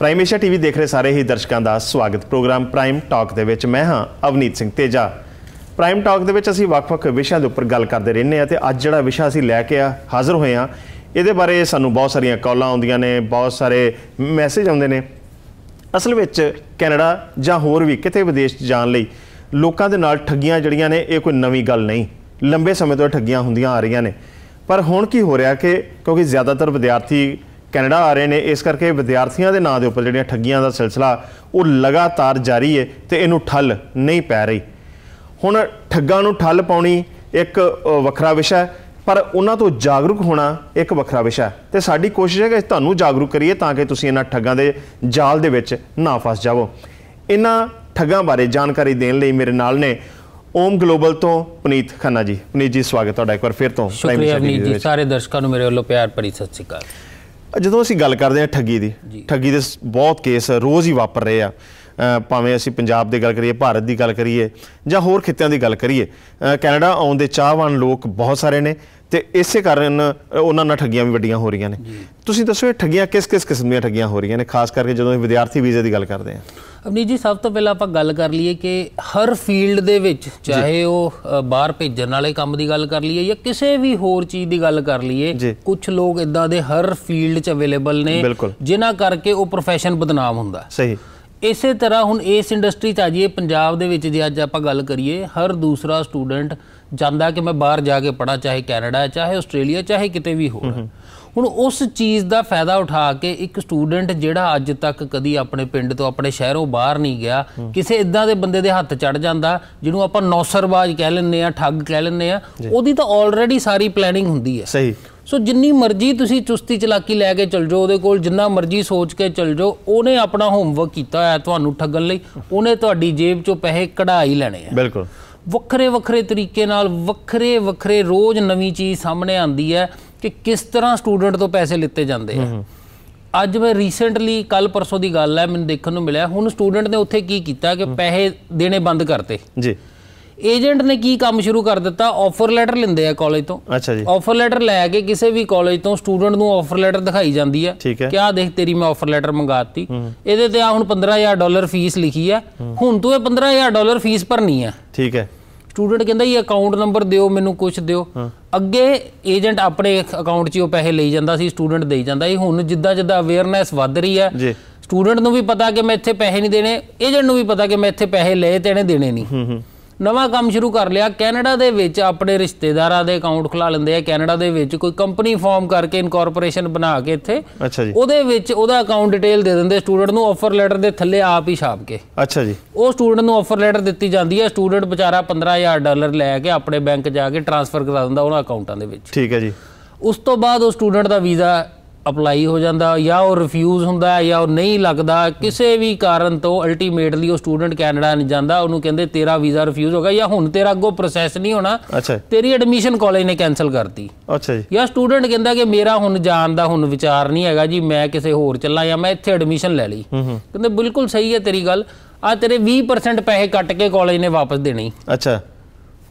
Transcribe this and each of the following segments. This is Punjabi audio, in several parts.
ਪ੍ਰਾਈਮ ਏਸ਼ੀਆ ਟੀਵੀ ਦੇਖ ਰਹੇ ਸਾਰੇ ਹੀ ਦਰਸ਼ਕਾਂ ਦਾ ਸਵਾਗਤ ਪ੍ਰੋਗਰਾਮ ਪ੍ਰਾਈਮ ਟਾਕ ਦੇ ਵਿੱਚ ਮੈਂ ਹਾਂ ਅਵਨੀਤ ਸਿੰਘ ਤੇਜਾ ਪ੍ਰਾਈਮ ਟਾਕ ਦੇ ਵਿੱਚ ਅਸੀਂ ਵੱਖ-ਵੱਖ ਵਿਸ਼ਿਆਂ ਦੇ ਉੱਪਰ ਗੱਲ ਕਰਦੇ ਰਹਿੰਦੇ ਆ ਤੇ ਅੱਜ ਜਿਹੜਾ ਵਿਸ਼ਾ ਅਸੀਂ ਲੈ ਕੇ ਆ ਹਾਜ਼ਰ ਹੋਏ ਆ ਇਹਦੇ ਬਾਰੇ ਸਾਨੂੰ ਬਹੁਤ ਸਾਰੀਆਂ ਕਾਲਾਂ ਆਉਂਦੀਆਂ ਨੇ ਬਹੁਤ ਸਾਰੇ ਮੈਸੇਜ ਆਉਂਦੇ ਨੇ ਅਸਲ ਵਿੱਚ ਕੈਨੇਡਾ ਜਾਂ ਹੋਰ ਵੀ ਕਿਤੇ ਵਿਦੇਸ਼ ਜਾਣ ਲਈ ਲੋਕਾਂ ਦੇ ਨਾਲ ਠੱਗੀਆਂ ਜਿਹੜੀਆਂ ਨੇ ਇਹ ਕੋਈ ਨਵੀਂ ਗੱਲ ਨਹੀਂ ਲੰਬੇ ਸਮੇਂ ਤੋਂ ਠੱਗੀਆਂ ਹੁੰਦੀਆਂ ਆ ਰਹੀਆਂ ਨੇ ਪਰ ਹੁਣ ਕੀ ਹੋ ਰਿਹਾ ਕਿ ਕਿਉਂਕਿ ਜ਼ਿਆਦਾਤਰ ਵਿਦਿਆਰਥੀ ਕੈਨੇਡਾ ਆ ਰਹੇ ਨੇ ਇਸ ਕਰਕੇ ਵਿਦਿਆਰਥੀਆਂ ਦੇ ਨਾਂ ਦੇ ਉੱਪਰ ਜਿਹੜੀਆਂ ਠੱਗੀਆਂ ਦਾ ਸਿਲਸਿਲਾ ਉਹ ਲਗਾਤਾਰ ਜਾਰੀ ਹੈ ਤੇ ਇਹਨੂੰ ਠੱਲ ਨਹੀਂ ਪੈ ਰਹੀ ਹੁਣ ਠੱਗਾਂ ਨੂੰ ਠੱਲ ਪਾਉਣੀ ਇੱਕ ਵੱਖਰਾ ਵਿਸ਼ਾ ਪਰ ਉਹਨਾਂ ਤੋਂ ਜਾਗਰੂਕ ਹੋਣਾ ਇੱਕ ਵੱਖਰਾ ਵਿਸ਼ਾ ਤੇ ਸਾਡੀ ਕੋਸ਼ਿਸ਼ ਹੈ ਕਿ ਤੁਹਾਨੂੰ ਜਾਗਰੂਕ ਕਰੀਏ ਤਾਂ ਕਿ ਤੁਸੀਂ ਇਹਨਾਂ ਠੱਗਾਂ ਦੇ ਜਾਲ ਦੇ ਵਿੱਚ ਨਾ ਫਸ ਜਾਵੋ ਇਹਨਾਂ ਠੱਗਾਂ ਬਾਰੇ ਜਾਣਕਾਰੀ ਦੇਣ ਲਈ ਮੇਰੇ ਨਾਲ ਨੇ ਓਮ ਗਲੋਬਲ ਤੋਂ ਪੁਨੀਤ ਖੰਨਾ ਜੀ ਪੁਨੀਤ ਜੀ ਸਵਾਗਤ ਤੁਹਾਡਾ ਇੱਕ ਵਾਰ ਫਿਰ ਤੋਂ ਸ਼ੁਕਰੀਆ ਜੀ ਸਾਰੇ ਦਰਸ਼ਕਾਂ ਨੂੰ ਮੇਰੇ ਵੱਲੋਂ ਪਿਆਰ ਭਰੀ ਸਤਿ ਸ਼੍ਰੀ ਅਕਾਲ ਜਦੋਂ ਅਸੀਂ ਗੱਲ ਕਰਦੇ ਹਾਂ ਠੱਗੀ ਦੀ ਠੱਗੀ ਦੇ ਬਹੁਤ ਕੇਸ ਰੋਜ਼ ਹੀ ਵਾਪਰ ਰਹੇ ਆ ਭਾਵੇਂ ਅਸੀਂ ਪੰਜਾਬ ਦੀ ਗੱਲ ਕਰੀਏ ਭਾਰਤ ਦੀ ਗੱਲ ਕਰੀਏ ਜਾਂ ਹੋਰ ਖਿੱਤਿਆਂ ਦੀ ਗੱਲ ਕਰੀਏ ਕੈਨੇਡਾ ਆਉਣ ਦੇ ਚਾਹਵਾਨ ਲੋਕ ਬਹੁਤ ਸਾਰੇ ਨੇ ਤੇ ਇਸੇ ਕਾਰਨ ਉਹਨਾਂ ਨਾਲ ਠੱਗੀਆਂ ਵੀ ਵੱਡੀਆਂ ਹੋ ਰਹੀਆਂ ਨੇ ਤੁਸੀਂ ਦੱਸੋ ਇਹ ਠੱਗੀਆਂ ਕਿਸ ਕਿਸ ਕਿਸਮ ਦੀਆਂ ਠੱਗੀਆਂ ਹੋ ਰਹੀਆਂ ਨੇ ਖਾਸ ਕਰਕੇ ਜਦੋਂ ਇਹ ਵਿਦਿਆਰਥੀ ਵੀਜ਼ੇ ਦੀ ਗੱਲ ਕਰਦੇ ਆ ਅਬਨੀ ਜੀ ਸਭ ਤੋਂ ਪਹਿਲਾਂ ਆਪਾਂ ਗੱਲ ਕਰ ਲਈਏ ਕਿ ਹਰ ਫੀਲਡ ਦੇ ਵਿੱਚ ਚਾਹੇ ਉਹ ਬਾਹਰ ਭੇਜਣ ਵਾਲੇ ਕੰਮ ਦੀ ਗੱਲ ਕਰ ਲਈਏ ਜਾਂ ਕਿਸੇ ਵੀ ਹੋਰ ਚੀਜ਼ ਦੀ ਗੱਲ ਕਰ ਲਈਏ ਕੁਝ ਲੋਕ ਇਦਾਂ ਦੇ ਹਰ ਫੀਲਡ 'ਚ ਅਵੇਲੇਬਲ ਨੇ ਜਿਨ੍ਹਾਂ ਕਰਕੇ ਉਹ profession ਬਦਨਾਮ ਹੁੰਦਾ ਸਹੀ ਇਸੇ ਤਰ੍ਹਾਂ ਹੁਣ ਇਸ ਇੰਡਸਟਰੀ 'ਚ ਆ ਜਾਈਏ ਪੰਜਾਬ ਦੇ ਵਿੱਚ ਜੇ ਅੱਜ ਆਪਾਂ ਗੱਲ ਕਰੀਏ ਹਰ ਦੂਸਰਾ ਸਟੂਡੈਂਟ ਜਾਂਦਾ ਕਿ ਮੈਂ ਬਾਹਰ ਜਾ ਕੇ ਪੜਾ ਚਾਹੇ ਕੈਨੇਡਾ ਚਾਹੇ ਆਸਟ੍ਰੇਲੀਆ ਚਾਹੇ ਕਿਤੇ ਵੀ ਹੋਰ ਹੁਣ ਉਸ ਚੀਜ਼ ਦਾ ਫਾਇਦਾ ਉਠਾ ਕੇ ਇੱਕ ਸਟੂਡੈਂਟ ਜਿਹੜਾ ਅੱਜ ਤੱਕ ਕਦੀ ਆਪਣੇ ਪਿੰਡ ਤੋਂ ਆਪਣੇ ਸ਼ਹਿਰੋਂ ਬਾਹਰ ਨਹੀਂ ਗਿਆ ਕਿਸੇ ਇਦਾਂ ਦੇ ਬੰਦੇ ਦੇ ਹੱਥ ਚੜ ਜਾਂਦਾ ਜਿਹਨੂੰ ਆਪਾਂ ਨੌਸਰਬਾਜ਼ ਕਹਿ ਲੈਂਦੇ ਆ ਠੱਗ ਕਹਿ ਲੈਂਦੇ ਆ ਉਹਦੀ ਤਾਂ ਆਲਰੇਡੀ ਸਾਰੀ ਪਲੈਨਿੰਗ ਹੁੰਦੀ ਹੈ ਸਹੀ ਸੋ ਜਿੰਨੀ ਮਰਜ਼ੀ ਤੁਸੀਂ ਚੁਸਤੀ ਚਲਾਕੀ ਲੈ ਕੇ ਚੱਲ ਜਾਓ ਉਹਦੇ ਕੋਲ ਜਿੰਨਾ ਮਰਜ਼ੀ ਸੋਚ ਕੇ ਚੱਲ ਜਾਓ ਉਹਨੇ ਆਪਣਾ ਹੋਮਵਰਕ ਕੀਤਾ ਹੋਇਆ ਤੁਹਾਨੂੰ ਠੱਗਣ ਲਈ ਉਹਨੇ ਤੁਹਾਡੀ ਜੇਬ ਚੋਂ ਪੈਸੇ ਕਢਾ ਹੀ ਲੈਣੇ ਆ ਬਿਲਕੁਲ ਵੱਖਰੇ ਵੱਖਰੇ ਤਰੀਕੇ ਨਾਲ ਵੱਖਰੇ ਵੱਖਰੇ ਰੋਜ਼ ਨਵੀਂ ਚੀਜ਼ ਸਾਹਮਣੇ ਆਉਂਦੀ ਹੈ ਕਿ ਕਿਸ ਤਰ੍ਹਾਂ ਸਟੂਡੈਂਟ ਤੋਂ ਪੈਸੇ ਲਿੱਤੇ ਜਾਂਦੇ ਆ ਅੱਜ ਮੈਂ ਰੀਸੈਂਟਲੀ ਕੱਲ ਪਰਸੋਂ ਦੀ ਗੱਲ ਹੈ ਮੈਨੂੰ ਦੇਖਣ ਨੂੰ ਮਿਲਿਆ ਹੁਣ ਸਟੂਡੈਂਟ ਨੇ ਉੱਥੇ ਕੀ ਕੀਤਾ ਕਿ ਪੈਸੇ ਦੇਣੇ ਬੰਦ ਕਰਤੇ ਜੀ ਏਜੰਟ ਨੇ ਕੀ ਕੰਮ ਸ਼ੁਰੂ ਕਰ ਦਿੱਤਾ ਆਫਰ ਲੈਟਰ ਲਿੰਦੇ ਆ ਕਾਲਜ ਤੋਂ ਅੱਛਾ ਜੀ ਆਫਰ ਲੈਟਰ ਲੈ ਕੇ ਕਿਸੇ ਵੀ ਕਾਲਜ ਤੋਂ ਸਟੂਡੈਂਟ ਨੂੰ ਆਫਰ ਲੈਟਰ ਦਿਖਾਈ ਜਾਂਦੀ ਆ ਕਿ ਆ ਦੇਖ ਤੇਰੀ ਮੈਂ ਆਫਰ ਲੈਟਰ ਮੰਗਾਤੀ ਇਹਦੇ ਤੇ ਆ ਹੁਣ 15000 ਡਾਲਰ ਫੀਸ ਲਿਖੀ ਆ ਹੁਣ ਤੂੰ ਇਹ 15000 ਡਾਲਰ ਫੀਸ ਭਰਨੀ ਆ ਠੀਕ ਹੈ ਸਟੂਡੈਂਟ ਕਹਿੰਦਾ ਜੀ ਅਕਾਊਂਟ ਨੰਬਰ ਦਿਓ ਮੈਨੂੰ ਕੁਝ ਦਿਓ ਅੱਗੇ ਏਜੰਟ ਆਪਣੇ ਅਕਾਊਂਟ 'ਚ ਉਹ ਪੈਸੇ ਲਈ ਜਾਂਦਾ ਸੀ ਸਟੂਡੈਂਟ ਦੇਈ ਜਾਂਦਾ ਇਹ ਹੁਣ ਜਿੱਦਾਂ ਜਿੱਦਾਂ ਅਵੇਅਰਨੈਸ ਵੱਧ ਰਹੀ ਹੈ ਜੀ ਸਟੂਡੈਂਟ ਨੂੰ ਵੀ ਪਤਾ ਕਿ ਮੈਂ ਇੱਥੇ ਪੈਸੇ ਨਹੀਂ ਦੇਣੇ ਏਜੰਟ ਨੂੰ ਵੀ ਪਤਾ ਕਿ ਮੈਂ ਇੱਥੇ ਪੈਸੇ ਲਏ ਤੇ ਇਹਨੇ ਦੇਣੇ ਨਹੀਂ ਨਵਾਂ ਕੰਮ ਸ਼ੁਰੂ ਕਰ ਲਿਆ ਕੈਨੇਡਾ ਦੇ ਵਿੱਚ ਆਪਣੇ ਰਿਸ਼ਤੇਦਾਰਾਂ ਦੇ ਅਕਾਊਂਟ ਖੁਲਾ ਲੈਂਦੇ ਆ ਕੈਨੇਡਾ ਦੇ ਵਿੱਚ ਕੋਈ ਕੰਪਨੀ ਫਾਰਮ ਕਰਕੇ ਇਨਕੋਰਪੋਰੇਸ਼ਨ ਬਣਾ ਕੇ ਇੱਥੇ ਅੱਛਾ ਜੀ ਉਹਦੇ ਵਿੱਚ ਉਹਦਾ ਅਕਾਊਂਟ ਡਿਟੇਲ ਦੇ ਦਿੰਦੇ ਸਟੂਡੈਂਟ ਨੂੰ ਆਫਰ ਲੈਟਰ ਦੇ ਥੱਲੇ ਆਪ ਹੀ ਛਾਪ ਕੇ ਅੱਛਾ ਜੀ ਉਹ ਸਟੂਡੈਂਟ ਨੂੰ ਆਫਰ ਲੈਟਰ ਦਿੱਤੀ ਜਾਂਦੀ ਹੈ ਸਟੂਡੈਂਟ ਵਿਚਾਰਾ 15000 ਡਾਲਰ ਲੈ ਕੇ ਆਪਣੇ ਬੈਂਕ ਜਾ ਕੇ ਟ੍ਰਾਂਸਫਰ ਕਰਾ ਦਿੰਦਾ ਉਹਨਾਂ ਅਕਾਊਂਟਾਂ ਦੇ ਵਿੱਚ ਠੀਕ ਹੈ ਜੀ ਉਸ ਤੋਂ ਬਾਅਦ ਉਹ ਸਟੂਡੈਂਟ ਦਾ ਵੀਜ਼ਾ ਅਪਲਾਈ ਹੋ ਜਾਂਦਾ ਜਾਂ ਉਹ ਰਿਫਿਊਜ਼ ਹੁੰਦਾ ਜਾਂ ਉਹ ਨਹੀਂ ਲੱਗਦਾ ਕਿਸੇ ਵੀ ਕਾਰਨ ਤੋਂ ਅਲਟੀਮੇਟਲੀ ਉਹ ਸਟੂਡੈਂਟ ਕੈਨੇਡਾ ਨਹੀਂ ਜਾਂਦਾ ਉਹਨੂੰ ਕਹਿੰਦੇ ਤੇਰਾ ਵੀਜ਼ਾ ਰਿਫਿਊਜ਼ ਹੋ ਗਿਆ ਜਾਂ ਹੁਣ ਤੇਰਾ ਅੱਗੋਂ ਪ੍ਰੋਸੈਸ ਨਹੀਂ ਹੋਣਾ ਤੇਰੀ ਐਡਮਿਸ਼ਨ ਕਾਲਜ ਨੇ ਕੈਨਸਲ ਕਰਤੀ ਅੱਛਾ ਜੀ ਜਾਂ ਸਟੂਡੈਂਟ ਕਹਿੰਦਾ ਕਿ ਮੇਰਾ ਹੁਣ ਜਾਣ ਦਾ ਹੁਣ ਵਿਚਾਰ ਨਹੀਂ ਹੈਗਾ ਜੀ ਮੈਂ ਕਿਸੇ ਹੋਰ ਚੱਲਾਂ ਜਾਂ ਮੈਂ ਇੱਥੇ ਐਡਮਿਸ਼ਨ ਲੈ ਲਈ ਕਹਿੰਦੇ ਬਿਲਕੁਲ ਸਹੀ ਹੈ ਤੇਰੀ ਗੱਲ ਆ ਤੇਰੇ 20% ਪੈਸੇ ਕੱਟ ਕੇ ਕਾਲਜ ਨੇ ਵਾਪਸ ਦੇਣੇ ਅੱਛਾ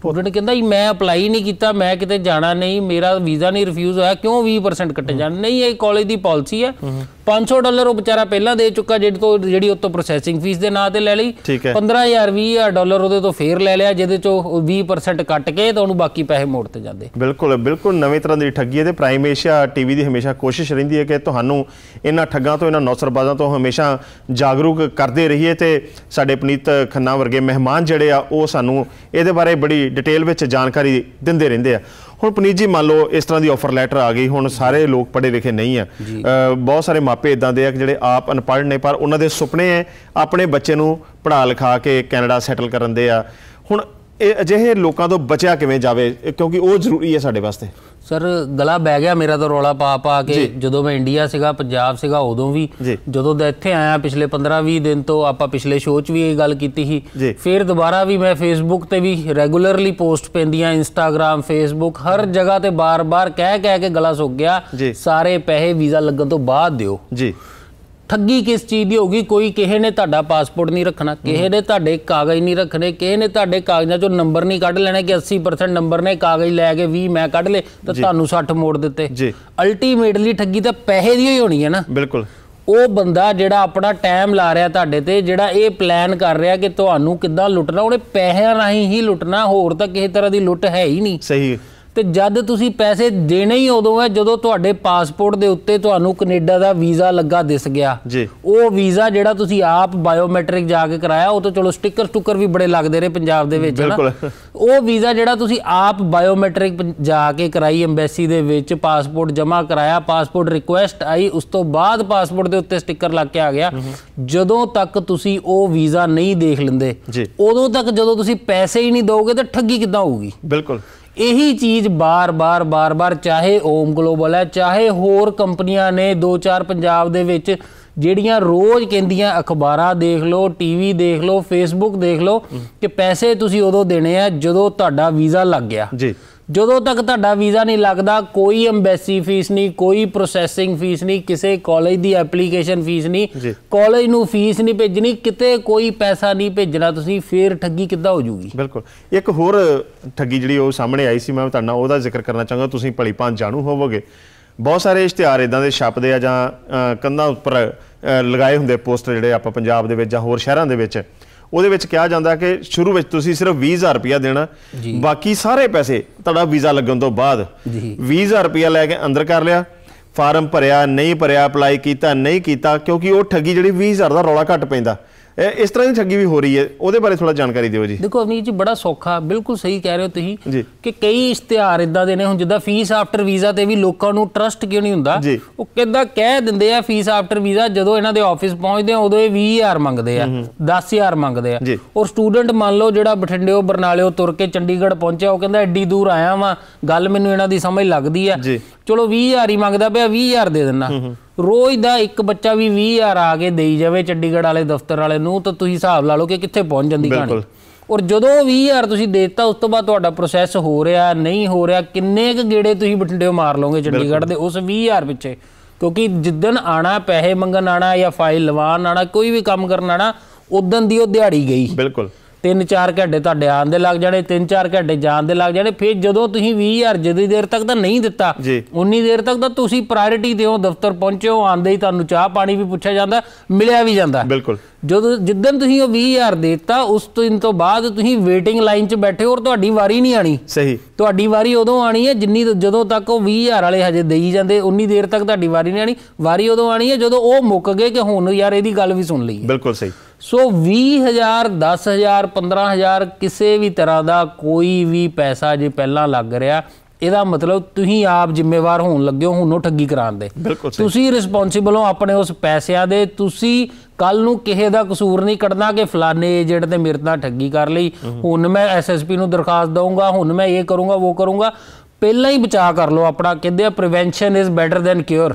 ਪੋਰਟ ਨੇ ਕਹਿੰਦਾ ਮੈਂ ਅਪਲਾਈ ਨਹੀਂ ਕੀਤਾ ਮੈਂ ਕਿਤੇ ਜਾਣਾ ਨਹੀਂ ਮੇਰਾ ਵੀਜ਼ਾ ਨਹੀਂ ਰਿਫਿਊਜ਼ ਹੋਇਆ ਕਿਉਂ 20% ਕੱਟੇ ਜਾਣ ਨਹੀਂ ਇਹ ਕਾਲਜ ਦੀ ਪਾਲਿਸੀ ਹੈ 500 ਡਾਲਰ ਉਹ ਵਿਚਾਰਾ ਪਹਿਲਾਂ ਦੇ ਚੁੱਕਾ ਜਿਹੜੇ ਤੋਂ ਜਿਹੜੀ ਉਤੋਂ ਪ੍ਰੋਸੈਸਿੰਗ ਫੀਸ ਦੇ ਨਾਂ ਤੇ ਲੈ ਲਈ 15000 20000 ਡਾਲਰ ਉਹਦੇ ਤੋਂ ਫੇਰ ਲੈ ਲਿਆ ਜਿਹਦੇ ਚੋਂ 20% ਕੱਟ ਕੇ ਤਾਂ ਉਹਨੂੰ ਬਾਕੀ ਪੈਸੇ ਮੋੜ ਤੇ ਜਾਂਦੇ ਬਿਲਕੁਲ ਬਿਲਕੁਲ ਨਵੇਂ ਤਰ੍ਹਾਂ ਦੀ ਠੱਗੀ ਹੈ ਤੇ ਪ੍ਰਾਈਮ ਏਸ਼ੀਆ ਟੀਵੀ ਦੀ ਹਮੇਸ਼ਾ ਕੋਸ਼ਿਸ਼ ਰਹਿੰਦੀ ਹੈ ਕਿ ਤੁਹਾਨੂੰ ਇਹਨਾਂ ਠੱਗਾਂ ਤੋਂ ਇਹਨਾਂ ਨੌਸਰਬਾਜ਼ਾਂ ਤੋਂ ਹਮੇਸ਼ਾ ਜਾਗਰੂਕ ਕਰਦੇ ਰਹੀਏ ਤੇ ਸਾਡੇ ਪਨੀਤ ਖੰਨਾ ਵਰਗੇ ਮਹਿਮਾਨ ਜਿਹੜੇ ਆ ਉਹ ਸਾਨੂੰ ਇਹਦੇ ਬਾਰੇ ਬੜੀ ਡਿਟੇਲ ਵਿੱਚ ਜਾਣਕਾਰੀ ਦਿੰਦੇ ਰਹਿੰਦੇ ਆ ਹੁਣ ਪੁਨੀਤ ਜੀ ਮੰਨ ਲਓ ਇਸ ਤਰ੍ਹਾਂ ਦੀ ਆਫਰ ਲੈਟਰ ਆ ਗਈ ਹੁਣ ਸਾਰੇ ਲੋਕ ਪੜੇ ਲਿਖੇ ਨਹੀਂ ਆ ਬਹੁਤ ਸਾਰੇ ਮਾਪੇ ਇਦਾਂ ਦੇ ਆ ਕਿ ਜਿਹੜੇ ਆਪ ਅਨਪੜ੍ਹ ਨੇ ਪਰ ਉਹਨਾਂ ਦੇ ਸੁਪਨੇ ਆ ਆਪਣੇ ਬੱਚੇ ਨੂੰ ਪੜ੍ਹਾ ਲਿਖਾ ਕੇ ਕੈਨੇਡਾ ਸੈਟਲ ਕਰਨ ਦੇ ਆ ਹੁਣ ਇਹ ਅਜਿਹੇ ਲੋਕਾਂ ਤੋਂ ਬਚਿਆ ਕਿਵੇਂ ਜਾਵੇ ਕਿਉਂਕਿ ਉਹ ਜ਼ਰੂਰੀ ਹੈ ਸਾਡੇ ਵਾਸਤੇ ਸਰ ਗਲਾ ਬਹਿ ਗਿਆ ਮੇਰਾ ਤਾਂ ਰੋਲਾ ਪਾ ਪਾ ਕੇ ਜਦੋਂ ਮੈਂ ਇੰਡੀਆ ਸੀਗਾ ਪੰਜਾਬ ਸੀਗਾ ਉਦੋਂ ਵੀ ਜਦੋਂ ਦਾ ਇੱਥੇ ਆਇਆ ਪਿਛਲੇ 15-20 ਦਿਨ ਤੋਂ ਆਪਾਂ ਪਿਛਲੇ ਸ਼ੋਅ 'ਚ ਵੀ ਇਹ ਗੱਲ ਕੀਤੀ ਸੀ ਫਿਰ ਦੁਬਾਰਾ ਵੀ ਮੈਂ ਫੇਸਬੁੱਕ ਤੇ ਵੀ ਰੈਗੂਲਰਲੀ ਪੋਸਟ ਪੈਂਦੀਆਂ ਇੰਸਟਾਗ੍ਰam ਫੇਸਬੁੱਕ ਹਰ ਜਗ੍ਹਾ ਤੇ ਬਾਰ-ਬਾਰ ਕਹਿ ਕਹਿ ਕੇ ਗਲਾ ਸੁੱਕ ਗਿਆ ਸਾਰੇ ਪੈਸੇ ਵੀਜ਼ਾ ਲੱਗਣ ਤੋਂ ਬਾਅਦ ਦਿਓ ਜੀ ਠੱਗੀ ਕਿਸ ਚੀਜ਼ ਦੀ ਹੋਗੀ ਕੋਈ ਕਿਸੇ ਨੇ ਤੁਹਾਡਾ ਪਾਸਪੋਰਟ ਨਹੀਂ ਰੱਖਣਾ ਕਿਸੇ ਨੇ ਤੁਹਾਡੇ ਕਾਗਜ਼ ਨਹੀਂ ਰੱਖਣੇ ਕਿਸੇ ਨੇ ਤੁਹਾਡੇ ਕਾਗਜ਼ਾਂ ਚੋਂ ਨੰਬਰ ਨਹੀਂ ਕੱਢ ਲੈਣੇ ਕਿ 80% ਨੰਬਰ ਨੇ ਕਾਗਜ਼ ਲੈ ਕੇ 20 ਮੈਂ ਕੱਢ ਲੇ ਤਾਂ ਤੁਹਾਨੂੰ 60 ਮੋੜ ਦਿੱਤੇ ਜੀ ਅਲਟੀਮੇਟਲੀ ਠੱਗੀ ਤਾਂ ਪੈਸੇ ਦੀ ਹੀ ਹੋਣੀ ਹੈ ਨਾ ਬਿਲਕੁਲ ਉਹ ਬੰਦਾ ਜਿਹੜਾ ਆਪਣਾ ਟਾਈਮ ਲਾ ਰਿਹਾ ਤੁਹਾਡੇ ਤੇ ਜਿਹੜਾ ਇਹ ਪਲਾਨ ਕਰ ਰਿਹਾ ਕਿ ਤੁਹਾਨੂੰ ਕਿੱਦਾਂ ਲੁੱਟਣਾ ਉਹਨੇ ਪੈਸਿਆਂ ਰਾਹੀਂ ਹੀ ਲੁੱਟਣਾ ਹੋਰ ਤਾਂ ਕਿਸੇ ਤਰ੍ਹਾਂ ਦੀ ਲੁੱਟ ਹੈ ਹੀ ਨਹੀਂ ਸਹੀ ਤੇ ਜਦ ਤੁਸੀਂ ਪੈਸੇ ਦੇਣੇ ਹੀ ਉਦੋਂ ਹੈ ਜਦੋਂ ਤੁਹਾਡੇ ਪਾਸਪੋਰਟ ਦੇ ਉੱਤੇ ਤੁਹਾਨੂੰ ਕੈਨੇਡਾ ਦਾ ਵੀਜ਼ਾ ਲੱਗਾ ਦਿਸ ਗਿਆ ਉਹ ਵੀਜ਼ਾ ਜਿਹੜਾ ਤੁਸੀਂ ਆਪ ਬਾਇਓਮੈਟ੍ਰਿਕ ਜਾ ਕੇ ਕਰਾਇਆ ਉਹ ਤਾਂ ਚਲੋ ਸਟicker ਸਟੁਕਰ ਵੀ ਬੜੇ ਲੱਗਦੇ ਰਹੇ ਪੰਜਾਬ ਦੇ ਵਿੱਚ ਨਾ ਉਹ ਵੀਜ਼ਾ ਜਿਹੜਾ ਤੁਸੀਂ ਆਪ ਬਾਇਓਮੈਟ੍ਰਿਕ ਜਾ ਕੇ ਕਰਾਈ ਐਮਬੈਸੀ ਦੇ ਵਿੱਚ ਪਾਸਪੋਰਟ ਜਮ੍ਹਾਂ ਕਰਾਇਆ ਪਾਸਪੋਰਟ ਰਿਕੁਐਸਟ ਆਈ ਉਸ ਤੋਂ ਬਾਅਦ ਪਾਸਪੋਰਟ ਦੇ ਉੱਤੇ ਸਟicker ਲੱਗ ਕੇ ਆ ਗਿਆ ਜਦੋਂ ਤੱਕ ਤੁਸੀਂ ਉਹ ਵੀਜ਼ਾ ਨਹੀਂ ਦੇਖ ਲੈਂਦੇ ਉਦੋਂ ਤੱਕ ਜਦੋਂ ਤੁਸੀਂ ਪੈਸੇ ਹੀ ਨਹੀਂ ਦੋਗੇ ਤਾਂ ਠੱਗੀ ਕਿੱਦਾਂ ਹੋਊਗੀ ਬਿਲਕੁਲ ਇਹੀ ਚੀਜ਼ ਬਾਰ-ਬਾਰ ਬਾਰ-ਬਾਰ ਚਾਹੇ ਓਮ ਗਲੋਬਲ ਹੈ ਚਾਹੇ ਹੋਰ ਕੰਪਨੀਆਂ ਨੇ 2-4 ਪੰਜਾਬ ਦੇ ਵਿੱਚ ਜਿਹੜੀਆਂ ਰੋਜ਼ ਕਹਿੰਦੀਆਂ ਅਖਬਾਰਾਂ ਦੇਖ ਲਓ ਟੀਵੀ ਦੇਖ ਲਓ ਫੇਸਬੁੱਕ ਦੇਖ ਲਓ ਕਿ ਪੈਸੇ ਤੁਸੀਂ ਉਦੋਂ ਦੇਣੇ ਆ ਜਦੋਂ ਤੁਹਾਡਾ ਵੀਜ਼ਾ ਲੱਗ ਗਿਆ ਜੀ ਜਦੋਂ ਤੱਕ ਤੁਹਾਡਾ ਵੀਜ਼ਾ ਨਹੀਂ ਲੱਗਦਾ ਕੋਈ ਐਮਬੈਸੀ ਫੀਸ ਨਹੀਂ ਕੋਈ ਪ੍ਰੋਸੈਸਿੰਗ ਫੀਸ ਨਹੀਂ ਕਿਸੇ ਕਾਲਜ ਦੀ ਐਪਲੀਕੇਸ਼ਨ ਫੀਸ ਨਹੀਂ ਕਾਲਜ ਨੂੰ ਫੀਸ ਨਹੀਂ ਭੇਜਣੀ ਕਿਤੇ ਕੋਈ ਪੈਸਾ ਨਹੀਂ ਭੇਜਣਾ ਤੁਸੀਂ ਫੇਰ ਠੱਗੀ ਕਿੱਦਾਂ ਹੋ ਜੂਗੀ ਬਿਲਕੁਲ ਇੱਕ ਹੋਰ ਠੱਗੀ ਜਿਹੜੀ ਉਹ ਸਾਹਮਣੇ ਆਈ ਸੀ ਮੈਂ ਤੁਹਾਨੂੰ ਉਹਦਾ ਜ਼ਿਕਰ ਕਰਨਾ ਚਾਹਾਂਗਾ ਤੁਸੀਂ ਭਲੀ ਭਾਂਤ ਜਾਣੂ ਹੋਵੋਗੇ ਬਹੁਤ ਸਾਰੇ ਇਸ਼ਤਿਹਾਰ ਇਦਾਂ ਦੇ ਛਪਦੇ ਆ ਜਾਂ ਕੰਧਾਂ ਉੱਪਰ ਲਗਾਏ ਹੁੰਦੇ ਪੋਸਟਰ ਜਿਹੜੇ ਆਪਾਂ ਪੰਜਾਬ ਦੇ ਵਿੱਚ ਜਾਂ ਹੋਰ ਸ਼ਹਿਰਾਂ ਦੇ ਵਿੱਚ ਉਹਦੇ ਵਿੱਚ ਕਿਹਾ ਜਾਂਦਾ ਕਿ ਸ਼ੁਰੂ ਵਿੱਚ ਤੁਸੀਂ ਸਿਰਫ 20000 ਰੁਪਇਆ ਦੇਣਾ ਬਾਕੀ ਸਾਰੇ ਪੈਸੇ ਤੁਹਾਡਾ ਵੀਜ਼ਾ ਲੱਗਣ ਤੋਂ ਬਾਅਦ 20000 ਰੁਪਇਆ ਲੈ ਕੇ ਅੰਦਰ ਕਰ ਲਿਆ ਫਾਰਮ ਭਰਿਆ ਨਹੀਂ ਭਰਿਆ ਅਪਲਾਈ ਕੀਤਾ ਨਹੀਂ ਕੀਤਾ ਕਿਉਂਕਿ ਉਹ ਠੱਗੀ ਜਿਹੜੀ 20000 ਦਾ ਰੌਲਾ ਘੱਟ ਪੈਂਦਾ ਇਸ ਤਰ੍ਹਾਂ ਦੀ ਠੱਗੀ ਵੀ ਹੋ ਰਹੀ ਹੈ ਉਹਦੇ ਬਾਰੇ ਥੋੜਾ ਜਾਣਕਾਰੀ ਦਿਓ ਜੀ ਦੇਖੋ ਅਵਨੀਤ ਜੀ ਬੜਾ ਸੌਖਾ ਬਿਲਕੁਲ ਸਹੀ ਕਹਿ ਰਹੇ ਹੋ ਤੁਸੀਂ ਕਿ ਕਈ ਇਸ਼ਤਿਹਾਰ ਇਦਾਂ ਦੇ ਨੇ ਹੁਣ ਜਿੱਦਾਂ ਫੀਸ ਆਫਟਰ ਵੀਜ਼ਾ ਤੇ ਵੀ ਲੋਕਾਂ ਨੂੰ ਟਰਸਟ ਕਿਉਂ ਨਹੀਂ ਹੁੰਦਾ ਉਹ ਕਹਿੰਦਾ ਕਹਿ ਦਿੰਦੇ ਆ ਫੀਸ ਆਫਟਰ ਵੀਜ਼ਾ ਜਦੋਂ ਇਹਨਾਂ ਦੇ ਆਫਿਸ ਪਹੁੰਚਦੇ ਆ ਉਦੋਂ ਇਹ 20000 ਮੰਗਦੇ ਆ 10000 ਮੰਗਦੇ ਆ ਔਰ ਸਟੂਡੈਂਟ ਮੰਨ ਲਓ ਜਿਹੜਾ ਬਠਿੰਡਿਓ ਬਰਨਾਲਿਓ ਤੁਰ ਕੇ ਚੰਡੀਗੜ੍ਹ ਪਹੁੰਚਿਆ ਉਹ ਕਹਿੰਦਾ ਐਡੀ ਦੂਰ ਆਇਆ ਵਾਂ ਗੱਲ ਮੈਨੂੰ ਇਹਨਾਂ ਦੀ ਸਮਝ ਲੱਗਦੀ ਆ ਚਲੋ 20000 ਹੀ ਮੰਗਦਾ ਪਿਆ 20000 ਦੇ ਦਿੰਨਾ ਰੋਜ਼ ਦਾ ਇੱਕ ਬੱਚਾ ਵੀ 20000 ਆ ਕੇ ਦੇਈ ਜਾਵੇ ਚੰਡੀਗੜ੍ਹ ਵਾਲੇ ਦਫ਼ਤਰ ਵਾਲੇ ਨੂੰ ਤਾਂ ਤੁਸੀਂ ਹਿਸਾਬ ਲਾ ਲਓ ਕਿ ਕਿੱਥੇ ਪਹੁੰਚ ਜਾਂਦੀ ਕਹਾਣੀ ਔਰ ਜਦੋਂ 20000 ਤੁਸੀਂ ਦੇਤਾ ਉਸ ਤੋਂ ਬਾਅਦ ਤੁਹਾਡਾ ਪ੍ਰੋਸੈਸ ਹੋ ਰਿਹਾ ਨਹੀਂ ਹੋ ਰਿਹਾ ਕਿੰਨੇ ਕ ਗੇੜੇ ਤੁਸੀਂ ਬਟੰਡਿਓ ਮਾਰ ਲਓਗੇ ਚੰਡੀਗੜ੍ਹ ਦੇ ਉਸ 20000 ਪਿੱਛੇ ਕਿਉਂਕਿ ਜਿੱਦਨ ਆਣਾ ਪੈਸੇ ਮੰਗਣ ਆਣਾ ਜਾਂ ਫਾਈਲ ਲਵਾਣ ਆਣਾ ਕੋਈ ਵੀ ਕੰਮ ਕਰਨ ਆਣਾ ਉਦੋਂ ਦੀ ਉਹ ਦਿਹਾੜੀ ਗਈ ਬਿਲਕੁਲ 3-4 ਘੰਟੇ ਤੁਹਾਡੇ ਆਣ ਦੇ ਲੱਗ ਜਾਣੇ 3-4 ਘੰਟੇ ਜਾਣ ਦੇ ਲੱਗ ਜਾਣੇ ਫਿਰ ਜਦੋਂ ਤੁਸੀਂ 20000 ਜਿੰਨੀ ਦੇਰ ਤੱਕ ਤਾਂ ਨਹੀਂ ਦਿੱਤਾ ਉਨੀ ਦੇਰ ਤੱਕ ਤਾਂ ਤੁਸੀਂ ਪ੍ਰਾਇੋਰਟੀ ਦਿਓ ਦਫ਼ਤਰ ਪਹੁੰਚੋ ਆਂਦੇ ਹੀ ਤੁਹਾਨੂੰ ਚਾਹ ਪਾਣੀ ਵੀ ਪੁੱਛਿਆ ਜਾਂਦਾ ਮਿਲਿਆ ਵੀ ਜਾਂਦਾ ਬਿਲਕੁਲ ਜਦੋਂ ਜਿੱਦਨ ਤੁਸੀਂ ਉਹ 20000 ਦਿੱਤਾ ਉਸ ਤੋਂ ਤੋਂ ਬਾਅਦ ਤੁਸੀਂ ਵੇਟਿੰਗ ਲਾਈਨ 'ਚ ਬੈਠੇ ਹੋਰ ਤੁਹਾਡੀ ਵਾਰੀ ਨਹੀਂ ਆਣੀ ਸਹੀ ਤੁਹਾਡੀ ਵਾਰੀ ਉਦੋਂ ਆਣੀ ਹੈ ਜਿੰਨੀ ਜਦੋਂ ਤੱਕ ਉਹ 20000 ਵਾਲੇ ਹਜੇ ਦੇਈ ਜਾਂਦੇ ਉਨੀ ਦੇਰ ਤੱਕ ਤੁਹਾਡੀ ਵਾਰੀ ਨਹੀਂ ਆਣੀ ਵਾਰੀ ਉਦੋਂ ਆਣੀ ਹੈ ਜਦੋਂ ਉਹ ਮੁੱਕ ਗਏ ਕਿ ਹੁਣ ਯਾਰ ਇਹਦੀ ਗੱਲ ਵੀ ਸੁਣ ਲਈ ਬਿਲਕੁਲ ਸਹੀ ਸੋ 20000 10000 15000 ਕਿਸੇ ਵੀ ਤਰ੍ਹਾਂ ਦਾ ਕੋਈ ਵੀ ਪੈਸਾ ਜੇ ਪਹਿਲਾਂ ਲੱਗ ਰਿਹਾ ਇਹਦਾ ਮਤਲਬ ਤੁਸੀਂ ਆਪ ਜ਼ਿੰਮੇਵਾਰ ਹੋਣ ਲੱਗੇ ਹੋ ਹੁਣ ਉਹ ਠੱਗੀ ਕਰਾਣ ਦੇ ਤੁਸੀਂ ਰਿਸਪੌਂਸੀਬਲ ਹੋ ਆਪਣੇ ਉਸ ਪੈਸਿਆਂ ਦੇ ਤੁਸੀਂ ਕੱਲ ਨੂੰ ਕਿਸੇ ਦਾ ਕਸੂਰ ਨਹੀਂ ਕੱਢਣਾ ਕਿ ਫਲਾਣੇ ਏਜੰਟ ਨੇ ਮੇਰੇ ਨਾਲ ਠੱਗੀ ਕਰ ਲਈ ਹੁਣ ਮੈਂ ਐਸਐਸਪੀ ਨੂੰ ਦਰਖਾਸਤ ਦਊਂਗਾ ਹੁਣ ਮੈਂ ਇਹ ਕਰੂੰਗਾ ਉਹ ਕਰੂੰਗਾ ਪਹਿਲਾਂ ਹੀ ਬਚਾ ਕਰ ਲਓ ਆਪਣਾ ਕਹਿੰਦੇ ਆ prevention is better than cure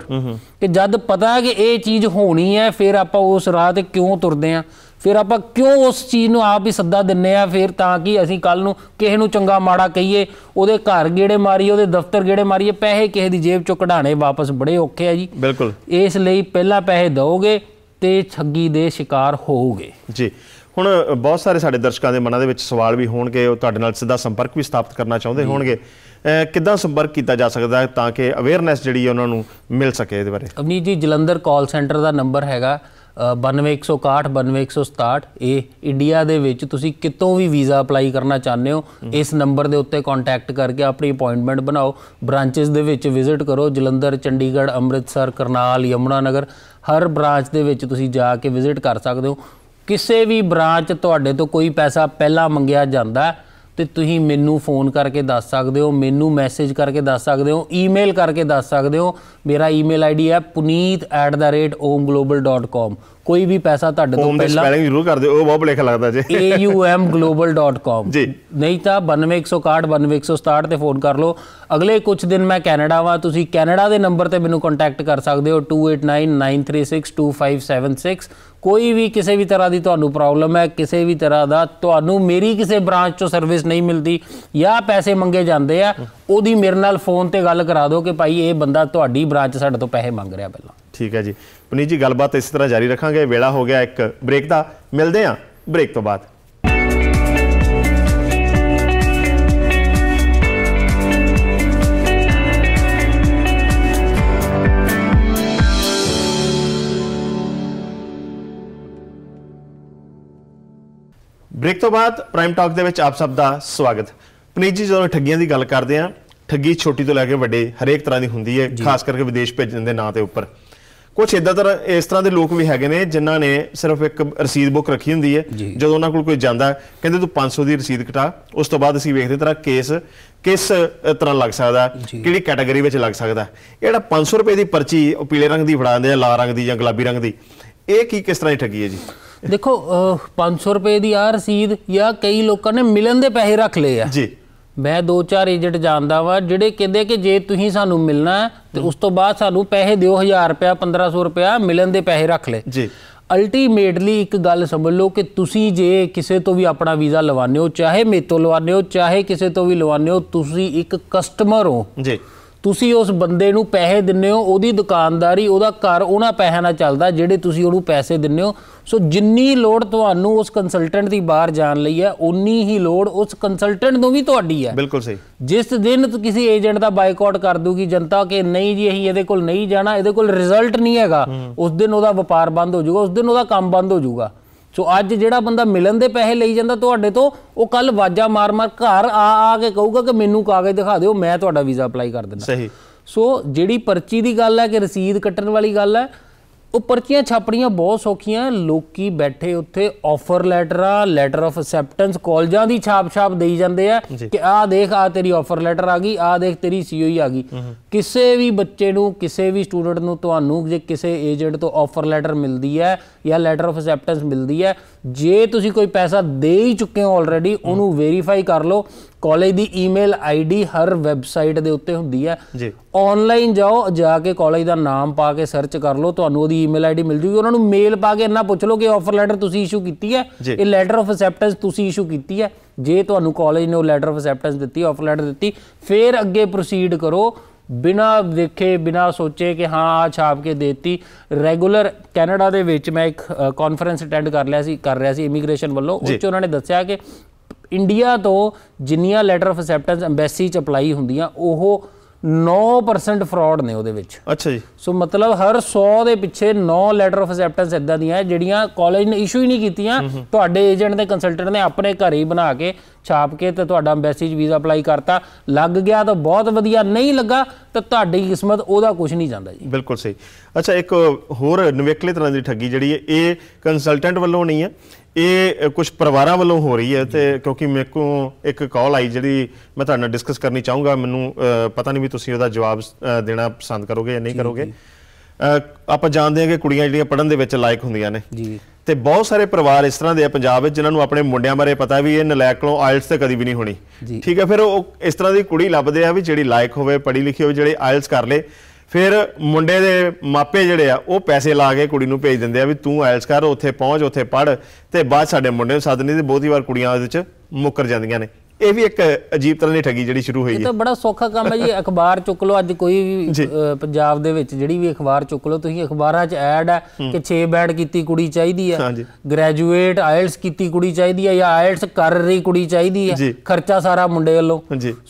ਕਿ ਜਦ ਪਤਾ ਹੈ ਕਿ ਇਹ ਚੀਜ਼ ਹੋਣੀ ਹੈ ਫਿਰ ਆਪਾਂ ਉਸ ਰਾਹ ਤੇ ਕਿਉਂ ਤੁਰਦੇ ਆ ਫਿਰ ਆਪਾਂ ਕਿਉਂ ਉਸ ਚੀਜ਼ ਨੂੰ ਆਪ ਹੀ ਸੱਦਾ ਦਿੰਨੇ ਆ ਫਿਰ ਤਾਂ ਕਿ ਅਸੀਂ ਕੱਲ ਨੂੰ ਕਿਸੇ ਨੂੰ ਚੰਗਾ ਮਾੜਾ ਕਹੀਏ ਉਹਦੇ ਘਰ ਗੇੜੇ ਮਾਰੀ ਉਹਦੇ ਦਫ਼ਤਰ ਗੇੜੇ ਮਾਰੀਏ ਪੈਸੇ ਕਿਸੇ ਦੀ ਜੇਬ ਚੋਂ ਕਢਾਣੇ ਵਾਪਸ ਬੜੇ ਔਖੇ ਆ ਜੀ ਬਿਲਕੁਲ ਇਸ ਲਈ ਪਹਿਲਾਂ ਪੈਸੇ ਦਿਓਗੇ ਤੇ ਛੱਗੀ ਦੇ ਸ਼ਿਕਾਰ ਹੋਊਗੇ ਜੀ ਹੁਣ ਬਹੁਤ ਸਾਰੇ ਸਾਡੇ ਦਰਸ਼ਕਾਂ ਦੇ ਮਨਾਂ ਦੇ ਵਿੱਚ ਸਵਾਲ ਵੀ ਹੋਣਗੇ ਉਹ ਤੁਹਾਡੇ ਨਾਲ ਸਿੱਧਾ ਸੰਪਰਕ ਵੀ ਸਥਾਪਿਤ ਕਰਨਾ ਚਾਹੁੰਦੇ ਹੋਣਗੇ ਕਿੱਦਾਂ ਸੰਪਰਕ ਕੀਤਾ ਜਾ ਸਕਦਾ ਹੈ ਤਾਂ ਕਿ ਅਵੇਅਰਨੈਸ ਜਿਹੜੀ ਉਹਨਾਂ ਨੂੰ ਮਿਲ ਸਕੇ ਇਹਦੇ ਬਾਰੇ ਅਵਨੀਤ ਜੀ ਜਲੰਧਰ ਕਾਲ ਸੈਂਟਰ ਦਾ ਨੰਬਰ ਹੈਗਾ 9161 ਇਹ ਇੰਡੀਆ ਦੇ ਵਿੱਚ ਤੁਸੀਂ ਕਿਤੋਂ ਵੀ ਵੀਜ਼ਾ ਅਪਲਾਈ ਕਰਨਾ ਚਾਹੁੰਦੇ ਹੋ ਇਸ ਨੰਬਰ ਦੇ ਉੱਤੇ ਕੰਟੈਕਟ ਕਰਕੇ ਆਪਣੀ ਅਪਾਇੰਟਮੈਂਟ ਬਣਾਓ ਬ੍ਰਾਂਚਸ ਦੇ ਵਿੱਚ ਵਿਜ਼ਿਟ ਕਰੋ ਜਲੰਧਰ ਚੰਡੀਗੜ੍ਹ ਅੰਮ੍ਰਿਤਸਰ ਕਰਨਾਲ ਯਮੁਨਾ ਨਗਰ ਹਰ ਬ੍ਰਾਂਚ ਦੇ ਵਿੱਚ ਤੁਸੀਂ ਜਾ ਕੇ ਵਿਜ਼ਿਟ ਕਰ ਸਕਦੇ ਹੋ ਕਿਸੇ ਵੀ ਬ੍ਰਾਂਚ ਤੁਹਾਡੇ ਤੋਂ ਕੋਈ ਪੈਸਾ ਪਹਿਲਾਂ ਮੰਗਿਆ ਜਾਂਦਾ ਹੈ ਤੇ ਤੁਸੀਂ ਮੈਨੂੰ ਫੋਨ ਕਰਕੇ ਦੱਸ ਸਕਦੇ ਹੋ ਮੈਨੂੰ ਮੈਸੇਜ ਕਰਕੇ ਦੱਸ ਸਕਦੇ ਹੋ ਈਮੇਲ ਕਰਕੇ ਦੱਸ ਸਕਦੇ ਹੋ ਮੇਰਾ ਈਮੇਲ ਆਈਡੀ ਹੈ puneet@omglobal.com ਕੋਈ ਵੀ ਪੈਸਾ ਤੁਹਾਡੇ ਤੋਂ ਪਹਿਲਾਂ ਸਪੈਲਿੰਗ ਜ਼ਰੂਰ ਕਰ ਦਿਓ ਉਹ ਬਹੁਤ ਲੇਖ ਲੱਗਦਾ ਜੇ aumglobal.com ਜੀ ਨਹੀਂ ਤਾਂ 9216192167 ਤੇ ਫੋਨ ਕਰ ਲਓ ਅਗਲੇ ਕੁਝ ਦਿਨ ਮੈਂ ਕੈਨੇਡਾ ਵਾਂ ਤੁਸੀਂ ਕੈਨੇਡਾ ਦੇ ਨੰਬਰ ਤੇ ਮੈਨੂੰ ਕੰਟੈਕਟ ਕਰ ਸਕਦੇ ਹੋ 2899362576 ਕੋਈ ਵੀ ਕਿਸੇ ਵੀ ਤਰ੍ਹਾਂ ਦੀ ਤੁਹਾਨੂੰ ਪ੍ਰੋਬਲਮ ਹੈ ਕਿਸੇ ਵੀ ਤਰ੍ਹਾਂ ਦਾ ਤੁਹਾਨੂੰ ਮੇਰੀ ਕਿਸੇ ਬ੍ਰਾਂਚ ਤੋਂ ਸਰਵਿਸ ਨਹੀਂ ਮਿਲਦੀ ਜਾਂ ਪੈਸੇ ਮੰਗੇ ਜਾਂਦੇ ਆ ਉਹਦੀ ਮੇਰੇ ਨਾਲ ਫੋਨ ਤੇ ਗੱਲ ਕਰਾ ਦਿਓ ਕਿ ਭਾਈ ਇਹ ਬੰਦਾ ਤੁਹਾਡੀ ਬ੍ਰਾਂਚ ਸਾਡੇ ਤੋਂ ਪੈਸੇ ਮੰਗ ਰਿਹਾ ਪਹਿਲਾਂ ਠੀਕ ਹੈ ਜੀ ਪੁਨੀਤ ਜੀ ਗੱਲਬਾਤ ਇਸੇ ਤਰ੍ਹਾਂ ਜਾਰੀ ਰੱਖਾਂਗੇ ਵੇਲਾ ਹੋ ਗਿਆ ਇੱਕ ਬ੍ਰੇਕ ਦਾ ਮਿਲਦੇ ਆ ਬ੍ਰੇਕ ਤੋਂ ਬਾਅਦ ਬ੍ਰੇਕ ਤੋਂ ਬਾਅਦ ਪ੍ਰਾਈਮ ਟਾਕ ਦੇ ਵਿੱਚ ਆਪ ਸਭ ਦਾ ਸਵਾਗਤ ਪਨੀਤ ਜੀ ਜਦੋਂ ਠੱਗੀਆਂ ਦੀ ਗੱਲ ਕਰਦੇ ਆ ਠੱਗੀ ਛੋਟੀ ਤੋਂ ਲੈ ਕੇ ਵੱਡੇ ਹਰੇਕ ਤਰ੍ਹਾਂ ਦੀ ਹੁੰਦੀ ਹੈ ਖਾਸ ਕਰਕੇ ਵਿਦੇਸ਼ ਭੇਜਣ ਦੇ ਨਾਂ ਤੇ ਉੱਪਰ ਕੁਝ ਇਦਾਂ ਤਰ੍ਹਾਂ ਇਸ ਤਰ੍ਹਾਂ ਦੇ ਲੋਕ ਵੀ ਹੈਗੇ ਨੇ ਜਿਨ੍ਹਾਂ ਨੇ ਸਿਰਫ ਇੱਕ ਰਸੀਦ ਬੁੱਕ ਰੱਖੀ ਹੁੰਦੀ ਹੈ ਜਦੋਂ ਉਹਨਾਂ ਕੋਲ ਕੋਈ ਜਾਂਦਾ ਕਹਿੰਦੇ ਤੂੰ 500 ਦੀ ਰਸੀਦ ਕਟਾ ਉਸ ਤੋਂ ਬਾਅਦ ਅਸੀਂ ਵੇਖਦੇ ਤਰ੍ਹਾਂ ਕੇਸ ਕਿਸ ਤਰ੍ਹਾਂ ਲੱਗ ਸਕਦਾ ਕਿਹੜੀ ਕੈਟਾਗਰੀ ਵਿੱਚ ਲੱਗ ਸਕਦਾ ਜਿਹੜਾ 500 ਰੁਪਏ ਦੀ ਪਰਚੀ ਉਹ ਪੀਲੇ ਰੰਗ ਦੀ ਫੜਾ ਦਿੰਦੇ ਆ ਲਾਲ ਰੰਗ ਦੀ ਜਾਂ ਗੁਲਾਬੀ ਰੰਗ ਦੀ ਇਹ ਕੀ ਕਿਸ ਤਰ੍ਹਾਂ ਦੀ ਠੱਗੀ ਹੈ ਜੀ ਦੇਖੋ 500 ਰੁਪਏ ਦੀ ਆ ਰਸੀਦ ਜਾਂ ਕਈ ਲੋਕਾਂ ਨੇ ਮਿਲਣ ਦੇ ਪੈਸੇ ਰੱਖ ਲਏ ਆ ਜੀ ਮੈਂ ਦੋ ਚਾਰ ਏਜੰਟ ਜਾਣਦਾ ਵਾਂ ਜਿਹੜੇ ਕਹਿੰਦੇ ਕਿ ਜੇ ਤੁਸੀਂ ਸਾਨੂੰ ਮਿਲਣਾ ਹੈ ਤੇ ਉਸ ਤੋਂ ਬਾਅਦ ਸਾਨੂੰ ਪੈਸੇ ਦਿਓ 1000 ਰੁਪਿਆ 1500 ਰੁਪਿਆ ਮਿਲਣ ਦੇ ਪੈਸੇ ਰੱਖ ਲੈ ਜੀ ਅਲਟੀਮੇਟਲੀ ਇੱਕ ਗੱਲ ਸਮਝ ਲਓ ਕਿ ਤੁਸੀਂ ਜੇ ਕਿਸੇ ਤੋਂ ਵੀ ਆਪਣਾ ਵੀਜ਼ਾ ਲਵਾਉਂਦੇ ਹੋ ਚਾਹੇ ਮੇਤੋਂ ਲਵਾਉਂਦੇ ਹੋ ਚਾਹੇ ਕਿਸੇ ਤੋਂ ਵੀ ਲਵਾਉਂਦੇ ਹੋ ਤੁਸੀਂ ਇੱਕ ਕਸਟਮਰ ਹੋ ਜੀ ਤੁਸੀਂ ਉਸ ਬੰਦੇ ਨੂੰ ਪੈਸੇ ਦਿੰਨੇ ਹੋ ਉਹਦੀ ਦੁਕਾਨਦਾਰੀ ਉਹਦਾ ਘਰ ਉਹਨਾਂ ਪੈਸਿਆਂ ਨਾਲ ਚੱਲਦਾ ਜਿਹੜੇ ਤੁਸੀਂ ਉਹਨੂੰ ਪੈਸੇ ਦਿੰਨੇ ਹੋ ਸੋ ਜਿੰਨੀ ਲੋੜ ਤੁਹਾਨੂੰ ਉਸ ਕੰਸਲਟੈਂਟ ਦੀ ਬਾਹਰ ਜਾਣ ਲਈ ਹੈ ਉਨੀ ਹੀ ਲੋੜ ਉਸ ਕੰਸਲਟੈਂਟ ਨੂੰ ਵੀ ਤੁਹਾਡੀ ਹੈ ਬਿਲਕੁਲ ਸਹੀ ਜਿਸ ਦਿਨ ਕਿਸੇ ਏਜੰਟ ਦਾ ਬਾਈਕਾਟ ਕਰ ਦੂਗੀ ਜਨਤਾ ਕਿ ਨਹੀਂ ਜੀ ਅਸੀਂ ਇਹਦੇ ਕੋਲ ਨਹੀਂ ਜਾਣਾ ਇਹਦੇ ਕੋਲ ਰਿਜ਼ਲਟ ਨਹੀਂ ਹੈਗਾ ਉਸ ਦਿਨ ਉਹਦਾ ਵਪਾਰ ਬੰਦ ਹੋ ਜਾਊਗਾ ਉਸ ਦਿਨ ਉਹਦਾ ਕੰਮ ਬੰਦ ਹੋ ਜਾਊਗਾ ਸੋ ਅੱਜ ਜਿਹੜਾ ਬੰਦਾ ਮਿਲਣ ਦੇ ਪੈਸੇ ਲਈ ਜਾਂਦਾ ਤੁਹਾਡੇ ਤੋਂ ਉਹ ਕੱਲ ਵਾਜਾ ਮਾਰ-ਮਾਰ ਘਰ ਆ ਆ ਕੇ ਕਹੂਗਾ ਕਿ ਮੈਨੂੰ ਕਾਗਜ਼ ਦਿਖਾ ਦਿਓ ਮੈਂ ਤੁਹਾਡਾ ਵੀਜ਼ਾ ਅਪਲਾਈ ਕਰ ਦਿੰਦਾ ਸਹੀ ਸੋ ਜਿਹੜੀ ਪਰਚੀ ਦੀ ਗੱਲ ਹੈ ਕਿ ਰਸੀਦ ਕੱਟਣ ਵਾਲੀ ਗੱਲ ਹੈ ਉਹ ਪਰਚੀਆਂ ਛਾਪਣੀਆਂ ਬਹੁਤ ਸੌਖੀਆਂ ਲੋਕੀ ਬੈਠੇ ਉੱਥੇ ਆਫਰ ਲੈਟਰਾਂ ਲੈਟਰ ਆਫ ਅਸੈਪਟੈਂਸ ਕਾਲਜਾਂ ਦੀ ਛਾਪ-ਛਾਪ ਦੇਈ ਜਾਂਦੇ ਆ ਕਿ ਆਹ ਦੇਖ ਆ ਤੇਰੀ ਆਫਰ ਲੈਟਰ ਆ ਗਈ ਆਹ ਦੇਖ ਤੇਰੀ ਸੀਓਈ e ਆ ਗਈ ਕਿਸੇ ਵੀ ਬੱਚੇ ਨੂੰ ਕਿਸੇ ਵੀ ਸਟੂਡੈਂਟ ਨੂੰ ਤੁਹਾਨੂੰ ਜੇ ਕਿਸੇ ਏਜੰਟ ਤੋਂ ਆਫਰ ਲੈਟਰ ਮਿਲਦੀ ਹੈ ਜਾਂ ਲੈਟਰ ਆਫ ਅਸੈਪਟੈਂਸ ਮਿਲਦੀ ਹੈ ਜੇ ਤੁਸੀਂ ਕੋਈ ਪੈਸਾ ਦੇ ਹੀ ਚੁੱਕੇ ਹੋ ਆਲਰੇਡੀ ਉਹਨੂੰ ਵੈਰੀਫਾਈ ਕਰ ਲਓ ਕਾਲਜ ਦੀ ਈਮੇਲ ਆਈਡੀ ਹਰ ਵੈਬਸਾਈਟ ਦੇ ਉੱਤੇ ਹੁੰਦੀ ਹੈ ਜੀ ਆਨਲਾਈਨ ਜਾਓ ਜਾ ਕੇ ਕਾਲਜ ਦਾ ਨਾਮ ਪਾ ਕੇ ਸਰਚ ਕਰ ਲਓ ਤੁਹਾਨੂੰ ਉਹਦੀ ਈਮੇਲ ਆਈਡੀ ਮਿਲ ਜੂਗੀ ਉਹਨਾਂ ਨੂੰ ਮੇਲ ਪਾ ਕੇ ਇੰਨਾ ਪੁੱਛ ਲਓ ਕਿ ਆਫਰ ਲੈਟਰ ਤੁਸੀਂ ਇਸ਼ੂ ਕੀਤੀ ਹੈ ਇਹ ਲੈਟਰ ਆਫ ਅਸੈਪਟੈਂਸ ਤੁਸੀਂ ਇਸ਼ੂ ਕੀਤੀ ਹੈ ਜੇ ਤੁਹਾਨੂੰ ਕਾਲਜ ਨੇ ਉਹ ਲੈਟਰ ਆਫ ਅਸੈਪਟੈਂਸ ਦਿੱਤੀ ਆਫਰ ਲੈਟਰ ਦਿੱਤੀ ਫੇਰ ਅੱਗੇ ਪ੍ਰੋਸੀਡ ਕਰੋ ਬਿਨਾ ਦੇਖੇ ਬਿਨਾ ਸੋਚੇ ਕਿ ਹਾਂ ਆ ਛਾਪ ਕੇ ਦੇਤੀ ਰੈਗੂਲਰ ਕੈਨੇਡਾ ਦੇ ਵਿੱਚ ਮੈਂ ਇੱਕ ਕਾਨਫਰੰਸ ਅਟੈਂਡ ਕਰ ਲਿਆ ਸੀ ਕਰ ਰਿਹਾ ਸੀ ਇਮੀਗ੍ਰੇਸ਼ਨ ਵੱਲੋਂ ਉਹ ਚ ਉਹਨਾਂ ਨੇ ਦੱਸਿਆ ਕਿ ਇੰਡੀਆ ਤੋਂ ਜਿੰਨੀਆਂ ਲੈਟਰ ਆਫ ਅਸੈਪਟੈਂਸ ਐਮਬੈਸੀ ਚ ਅਪਲਾਈ ਹੁੰਦੀਆਂ ਉਹ 9% ਫਰਾਡ ਨੇ ਉਹਦੇ ਵਿੱਚ ਅੱਛਾ ਜੀ ਸੋ ਮਤਲਬ ਹਰ 100 ਦੇ ਪਿੱਛੇ 9 ਲੈਟਰ ਆਫ ਅਸੈਪਟੈਂਸ ਇਦਾਂ ਦੀਆਂ ਜਿਹੜੀਆਂ ਕਾਲਜ ਨੇ ਇਸ਼ੂ ਹੀ ਨਹੀਂ ਕੀਤੀਆਂ ਤੁਹਾਡੇ ਏਜੰਟ ਦੇ ਕੰਸਲਟੈਂਟ ਨੇ ਆਪਣੇ ਘਰ ਹੀ ਬਣਾ ਕੇ ਛਾਪ ਕੇ ਤੇ ਤੁਹਾਡਾ ਐਮਬੈਸੀ 'ਚ ਵੀਜ਼ਾ ਅਪਲਾਈ ਕਰਤਾ ਲੱਗ ਗਿਆ ਤਾਂ ਬਹੁਤ ਵਧੀਆ ਨਹੀਂ ਲੱਗਾ ਤਾਂ ਤੁਹਾਡੀ ਕਿਸਮਤ ਉਹਦਾ ਕੁਝ ਨਹੀਂ ਜਾਂਦਾ ਜੀ ਬਿਲਕੁਲ ਸਹੀ ਅੱਛਾ ਇੱਕ ਹੋਰ ਨਵੇਕਲੇ ਤਰ੍ਹਾਂ ਦੀ ਠੱਗੀ ਜਿਹੜੀ ਹੈ ਇਹ ਕੰਸਲਟੈਂਟ ਵੱਲੋਂ ਨਹੀਂ ਹੈ ਇਹ ਕੁਝ ਪਰਿਵਾਰਾਂ ਵੱਲੋਂ ਹੋ ਰਹੀ ਹੈ ਤੇ ਕਿਉਂਕਿ ਮੇਰੇ ਕੋ ਇੱਕ ਕਾਲ ਆਈ ਜਿਹੜੀ ਮੈਂ ਤੁਹਾਡੇ ਨਾਲ ਡਿਸਕਸ ਕਰਨੀ ਚਾਹੂੰਗਾ ਮੈਨੂੰ ਪਤਾ ਨਹੀਂ ਵੀ ਤੁਸੀਂ ਉਹਦਾ ਜਵਾਬ ਦੇਣਾ ਪਸੰਦ ਕਰੋਗੇ ਜਾਂ ਨਹੀਂ ਕਰੋਗੇ ਆਪਾਂ ਜਾਣਦੇ ਹਾਂ ਕਿ ਕੁੜੀਆਂ ਜਿਹੜੀਆਂ ਪੜਨ ਦੇ ਵਿੱਚ ਲਾਇਕ ਹੁੰਦੀਆਂ ਨੇ ਜੀ ਤੇ ਬਹੁਤ ਸਾਰੇ ਪਰਿਵਾਰ ਇਸ ਤਰ੍ਹਾਂ ਦੇ ਆ ਪੰਜਾਬ ਵਿੱਚ ਜਿਨ੍ਹਾਂ ਨੂੰ ਆਪਣੇ ਮੁੰਡਿਆਂ ਬਾਰੇ ਪਤਾ ਵੀ ਇਹ ਨਲਾਇਕ ਨੂੰ ਆਇਲਸ ਤੇ ਕਦੀ ਵੀ ਨਹੀਂ ਹੋਣੀ ਠੀਕ ਹੈ ਫਿਰ ਉਹ ਇਸ ਤਰ੍ਹਾਂ ਦੀ ਕੁੜੀ ਲੱਭਦੇ ਆ ਵੀ ਜਿਹੜੀ ਲਾਇਕ ਹੋਵੇ ਪੜ੍ਹੀ ਲਿਖੀ ਹੋਵੇ ਜਿਹੜੇ ਆਇਲਸ ਕਰ ਲੇ ਫਿਰ ਮੁੰਡੇ ਦੇ ਮਾਪੇ ਜਿਹੜੇ ਆ ਉਹ ਪੈਸੇ ਲਾ ਕੇ ਕੁੜੀ ਨੂੰ ਭੇਜ ਦਿੰਦੇ ਆ ਵੀ ਤੂੰ ਆਇਲਸ ਕਰ ਉੱਥੇ ਪਹੁੰਚ ਉੱਥੇ ਪੜ ਤੇ ਬਾਅਦ ਸਾਡੇ ਮੁੰਡੇ ਨੂੰ ਸੱਦ ਨਹੀਂ ਤੇ ਬਹੁਤੀ ਵਾਰ ਕੁੜੀਆਂ ਉਹਦੇ ਵਿੱਚ ਮੁੱਕਰ ਜਾਂਦੀਆਂ ਨੇ ਇਹ ਵੀ ਇੱਕ ਅਜੀਬ ਤਰ੍ਹਾਂ ਦੀ ਠੱਗੀ ਜਿਹੜੀ ਸ਼ੁਰੂ ਹੋਈ ਹੈ ਇਹ ਤਾਂ ਬੜਾ ਸੌਖਾ ਕੰਮ ਹੈ ਜੀ ਅਖਬਾਰ ਚੁੱਕ ਲਓ ਅੱਜ ਕੋਈ ਵੀ ਪੰਜਾਬ ਦੇ ਵਿੱਚ ਜਿਹੜੀ ਵੀ ਅਖਬਾਰ ਚੁੱਕ ਲਓ ਤੁਸੀਂ ਅਖਬਾਰਾਂ 'ਚ ਐਡ ਹੈ ਕਿ 6 ਬੈਡ ਕੀਤੀ ਕੁੜੀ ਚਾਹੀਦੀ ਹੈ ਗ੍ਰੈਜੂਏਟ ਆਇਲਸ ਕੀਤੀ ਕੁੜੀ ਚਾਹੀਦੀ ਹੈ ਜਾਂ ਆਇਲਸ ਕਰ ਰਹੀ ਕੁੜੀ ਚਾਹੀਦੀ ਹੈ ਖਰਚਾ ਸਾਰਾ ਮੁੰਡੇ ਵੱਲੋਂ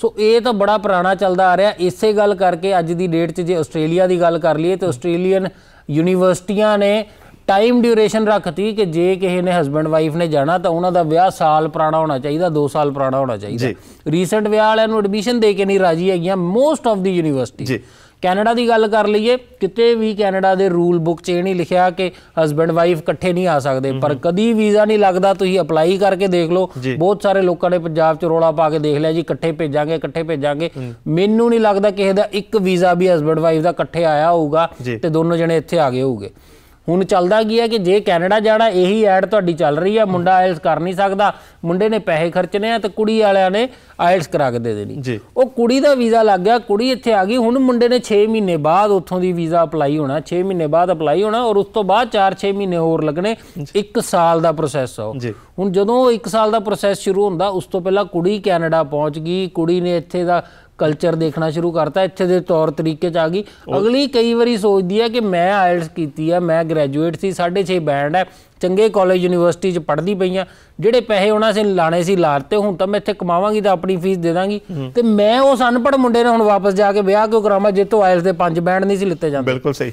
ਸੋ ਇਹ ਤਾਂ ਬੜਾ ਪੁਰਾਣਾ ਚੱਲਦਾ ਆ ਰਿਹਾ ਇਸੇ ਗੱਲ ਕਰਕੇ ਅੱਜ ਦੀ ਡੇਟ 'ਚ ਜੇ ਆਸਟ੍ਰੇਲੀਆ ਦੀ ਗੱਲ ਕਰ ਲਈਏ ਤੇ ਆਸਟ੍ਰੇਲੀਅਨ ਯੂਨੀਵਰਸਿਟੀਆਂ ਨੇ ਟਾਈਮ ਡਿਊਰੇਸ਼ਨ ਰੱਖਤੀ ਕਿ ਜੇ ਕਿਸੇ ਨੇ ਹਸਬੰਡ ਵਾਈਫ ਨੇ ਜਾਣਾ ਤਾਂ ਉਹਨਾਂ ਦਾ ਵਿਆਹ ਸਾਲ ਪੁਰਾਣਾ ਹੋਣਾ ਚਾਹੀਦਾ 2 ਸਾਲ ਪੁਰਾਣਾ ਹੋਣਾ ਚਾਹੀਦਾ ਰੀਸੈਂਟ ਵਿਆਹ ਵਾਲਿਆਂ ਨੂੰ ਐਡਮਿਸ਼ਨ ਦੇ ਕੇ ਨਹੀਂ ਰਾਜੀ ਹੈਗੀਆਂ ਮੋਸਟ ਆਫ ਦੀ ਯੂਨੀਵਰਸਿਟੀ ਜੀ ਕੈਨੇਡਾ ਦੀ ਗੱਲ ਕਰ ਲਈਏ ਕਿਤੇ ਵੀ ਕੈਨੇਡਾ ਦੇ ਰੂਲ ਬੁੱਕ 'ਚ ਇਹ ਨਹੀਂ ਲਿਖਿਆ ਕਿ ਹਸਬੰਡ ਵਾਈਫ ਇਕੱਠੇ ਨਹੀਂ ਆ ਸਕਦੇ ਪਰ ਕਦੀ ਵੀਜ਼ਾ ਨਹੀਂ ਲੱਗਦਾ ਤੁਸੀਂ ਅਪਲਾਈ ਕਰਕੇ ਦੇਖ ਲਓ ਬਹੁਤ ਸਾਰੇ ਲੋਕਾਂ ਨੇ ਪੰਜਾਬ 'ਚ ਰੋਲਾ ਪਾ ਕੇ ਦੇਖ ਲਿਆ ਜੀ ਇਕੱਠੇ ਭੇਜਾਂਗੇ ਇਕੱਠੇ ਭੇਜਾਂਗੇ ਮੈਨੂੰ ਨਹੀਂ ਲੱਗਦਾ ਕਿਸੇ ਦਾ ਇੱਕ ਵੀਜ਼ਾ ਵੀ ਹਸਬੰਡ ਵਾਈਫ ਦਾ ਇਕੱਠੇ ਆਇਆ ਹੋਊਗਾ ਤੇ ਦੋਨੋਂ ਜਣੇ ਇੱਥੇ ਆ ਗਏ ਹੋਊਗੇ ਹੁਣ ਚੱਲਦਾ ਕੀ ਹੈ ਕਿ ਜੇ ਕੈਨੇਡਾ ਜਾਣਾ ਇਹੀ ਐਡ ਤੁਹਾਡੀ ਚੱਲ ਰਹੀ ਹੈ ਮੁੰਡਾ ਆਇਲਸ ਕਰ ਨਹੀਂ ਸਕਦਾ ਮੁੰਡੇ ਨੇ ਪੈਸੇ ਖਰਚਨੇ ਆ ਤੇ ਕੁੜੀ ਵਾਲਿਆਂ ਨੇ ਆਇਲਸ ਕਰਾ ਕੇ ਦੇ ਦੇਣੀ ਉਹ ਕੁੜੀ ਦਾ ਵੀਜ਼ਾ ਲੱਗ ਗਿਆ ਕੁੜੀ ਇੱਥੇ ਆ ਗਈ ਹੁਣ ਮੁੰਡੇ ਨੇ 6 ਮਹੀਨੇ ਬਾਅਦ ਉੱਥੋਂ ਦੀ ਵੀਜ਼ਾ ਅਪਲਾਈ ਹੋਣਾ 6 ਮਹੀਨੇ ਬਾਅਦ ਅਪਲਾਈ ਹੋਣਾ ਔਰ ਉਸ ਤੋਂ ਬਾਅਦ 4-6 ਮਹੀਨੇ ਹੋਰ ਲੱਗਣੇ 1 ਸਾਲ ਦਾ ਪ੍ਰੋਸੈਸ ਆ ਹੁਣ ਜਦੋਂ 1 ਸਾਲ ਦਾ ਪ੍ਰੋਸੈਸ ਸ਼ੁਰੂ ਹੁੰਦਾ ਉਸ ਤੋਂ ਪਹਿਲਾਂ ਕੁੜੀ ਕੈਨੇਡਾ ਪਹੁੰਚ ਗਈ ਕੁੜੀ ਨੇ ਇੱਥੇ ਦਾ ਕਲਚਰ ਦੇਖਣਾ ਸ਼ੁਰੂ ਕਰਤਾ ਇੱਥੇ ਦੇ ਤੌਰ ਤਰੀਕੇ ਚ ਆ ਗਈ ਅਗਲੀ ਕਈ ਵਾਰੀ ਸੋਚਦੀ ਆ ਕਿ ਮੈਂ ਆਇਲਸ ਕੀਤੀ ਆ ਮੈਂ ਗ੍ਰੈਜੂਏਟ ਸੀ 6.5 ਬੈਂਡ ਹੈ ਚੰਗੇ ਕਾਲਜ ਯੂਨੀਵਰਸਿਟੀ ਚ ਪੜ੍ਹਦੀ ਪਈ ਆ ਜਿਹੜੇ ਪੈਸੇ ਉਹਨਾਂ ਸੇ ਲਾਣੇ ਸੀ ਲਾਤੇ ਹੁਣ ਤਾਂ ਮੈਂ ਇੱਥੇ ਕਮਾਵਾਂਗੀ ਤਾਂ ਆਪਣੀ ਫੀਸ ਦੇ ਦਾਂਗੀ ਤੇ ਮੈਂ ਉਸ ਅਨਪੜ ਮੁੰਡੇ ਨੇ ਹੁਣ ਵਾਪਸ ਜਾ ਕੇ ਵਿਆਹ ਕਿਉਂ ਕਰਾਵਾਂ ਜੇ ਤੋਂ ਆਇਲਸ ਦੇ 5 ਬੈਂਡ ਨਹੀਂ ਸੀ ਲਿੱਤੇ ਜਾਂਦੇ ਬਿਲਕੁਲ ਸਹੀ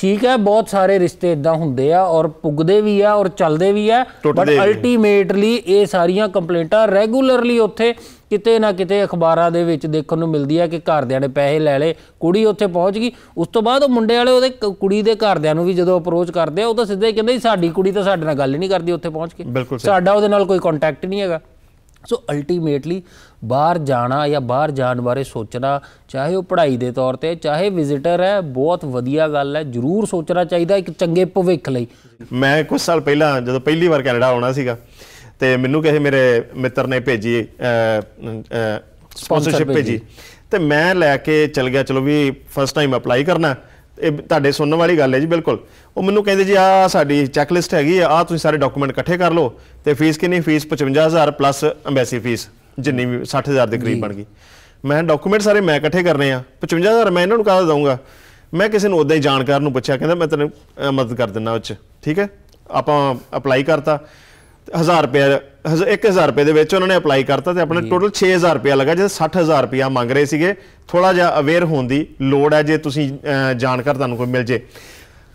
ਠੀਕ ਹੈ ਬਹੁਤ ਸਾਰੇ ਰਿਸ਼ਤੇ ਇਦਾਂ ਹੁੰਦੇ ਆ ਔਰ ਪੁੱਗਦੇ ਵੀ ਆ ਔਰ ਚੱਲਦੇ ਵੀ ਆ ਬਟ ਅਲਟੀਮੇਟਲੀ ਇਹ ਸਾਰੀਆਂ ਕੰਪਲੇਂਟਾਂ ਰੈਗੂਲਰਲੀ ਉੱਥੇ ਕਿਤੇ ਨਾ ਕਿਤੇ ਅਖਬਾਰਾਂ ਦੇ ਵਿੱਚ ਦੇਖਣ ਨੂੰ ਮਿਲਦੀ ਆ ਕਿ ਘਰਦਿਆਂ ਨੇ ਪੈਸੇ ਲੈ ਲਏ ਕੁੜੀ ਉੱਥੇ ਪਹੁੰਚ ਗਈ ਉਸ ਤੋਂ ਬਾਅਦ ਉਹ ਮੁੰਡੇ ਵਾਲੇ ਉਹਦੇ ਕੁੜੀ ਦੇ ਘਰਦਿਆਂ ਨੂੰ ਵੀ ਜਦੋਂ ਅਪਰੋਚ ਕਰਦੇ ਆ ਉਹ ਤਾਂ ਸਿੱਧੇ ਕਹਿੰਦੇ ਸਾਡੀ ਕੁੜੀ ਤਾਂ ਸਾਡੇ ਨਾਲ ਗੱਲ ਹੀ ਨਹੀਂ ਕਰਦੀ ਉੱਥੇ ਪਹੁੰਚ ਕੇ ਸਾਡਾ ਉਹਦੇ ਨਾਲ ਕੋਈ ਕੰਟੈਕਟ ਨਹੀਂ ਹੈਗਾ ਸੋ ਅਲਟੀਮੇਟਲੀ ਬਾਹਰ ਜਾਣਾ ਜਾਂ ਬਾਹਰ ਜਾਣ ਬਾਰੇ ਸੋਚਣਾ ਚਾਹੇ ਉਹ ਪੜ੍ਹਾਈ ਦੇ ਤੌਰ ਤੇ ਚਾਹੇ ਵਿਜ਼ਿਟਰ ਹੈ ਬਹੁਤ ਵਧੀਆ ਗੱਲ ਹੈ ਜ਼ਰੂਰ ਸੋਚਣਾ ਚਾਹੀਦਾ ਇੱਕ ਚੰਗੇ ਭਵਿੱਖ ਲਈ ਮੈਂ ਕੁਝ ਸਾਲ ਪਹਿਲਾਂ ਜਦੋਂ ਪਹਿਲੀ ਵਾਰ ਕੈਨੇਡਾ ਆਉਣਾ ਸੀਗਾ ਤੇ ਮੈਨੂੰ ਕਿਸੇ ਮੇਰੇ ਮਿੱਤਰ ਨੇ ਭੇਜੀ ਸਪਾਂਸਰਸ਼ਿਪ ਭੇਜੀ ਤੇ ਮੈਂ ਲੈ ਕੇ ਚਲ ਗਿਆ ਚਲੋ ਵੀ ਫਸਟ ਟਾਈਮ ਅਪਲਾਈ ਕਰਨਾ ਇਹ ਤੁਹਾਡੇ ਸੁਣਨ ਵਾਲੀ ਗੱਲ ਹੈ ਜੀ ਬਿਲਕੁਲ ਉਹ ਮੈਨੂੰ ਕਹਿੰਦੇ ਜੀ ਆ ਸਾਡੀ ਚੈੱਕ ਲਿਸਟ ਹੈਗੀ ਆ ਆ ਤੁਸੀਂ ਸਾਰੇ ਡਾਕੂਮੈਂਟ ਇਕੱਠੇ ਕਰ ਲਓ ਤੇ ਫੀਸ ਕਿੰਨੀ ਫੀਸ 55000 ਪਲੱਸ ਐਮਬੈਸੀ ਫੀਸ ਜਿੰਨੀ ਵੀ 60000 ਦੇ ਕਰੀਬ ਬਣ ਗਈ ਮੈਂ ਡਾਕੂਮੈਂਟ ਸਾਰੇ ਮੈਂ ਇਕੱਠੇ ਕਰਨੇ ਆ 55000 ਮੈਂ ਇਹਨਾਂ ਨੂੰ ਕਾਹਦਾ ਦਊਂਗਾ ਮੈਂ ਕਿਸੇ ਨੂੰ ਉਦਾਂ ਹੀ ਜਾਣਕਾਰ ਨੂੰ ਪੁੱਛਿਆ ਕਹਿੰਦਾ ਮੈਂ ਤੈਨੂੰ ਮਦਦ ਕਰ ਦਿੰਦਾ ਉੱਚ ਠੀਕ ਹੈ ਆਪਾਂ ਅਪਲਾਈ ਕਰਤਾ 1000 ਰੁਪਏ 1000 ਰੁਪਏ ਦੇ ਵਿੱਚ ਉਹਨਾਂ ਨੇ ਅਪਲਾਈ ਕਰਤਾ ਤੇ ਆਪਣਾ ਟੋਟਲ 6000 ਰੁਪਏ ਲੱਗਾ ਜਿਹਦੇ 60000 ਰੁਪਏ ਮੰਗ ਰਹੇ ਸੀਗੇ ਥੋੜਾ ਜਿਹਾ ਅਵੇਅਰ ਹੋਣ ਦੀ ਲੋੜ ਹੈ ਜੇ ਤੁਸੀਂ ਜਾਣਕਾਰ ਤੁਹਾਨੂੰ ਕੋਈ ਮਿਲ ਜੇ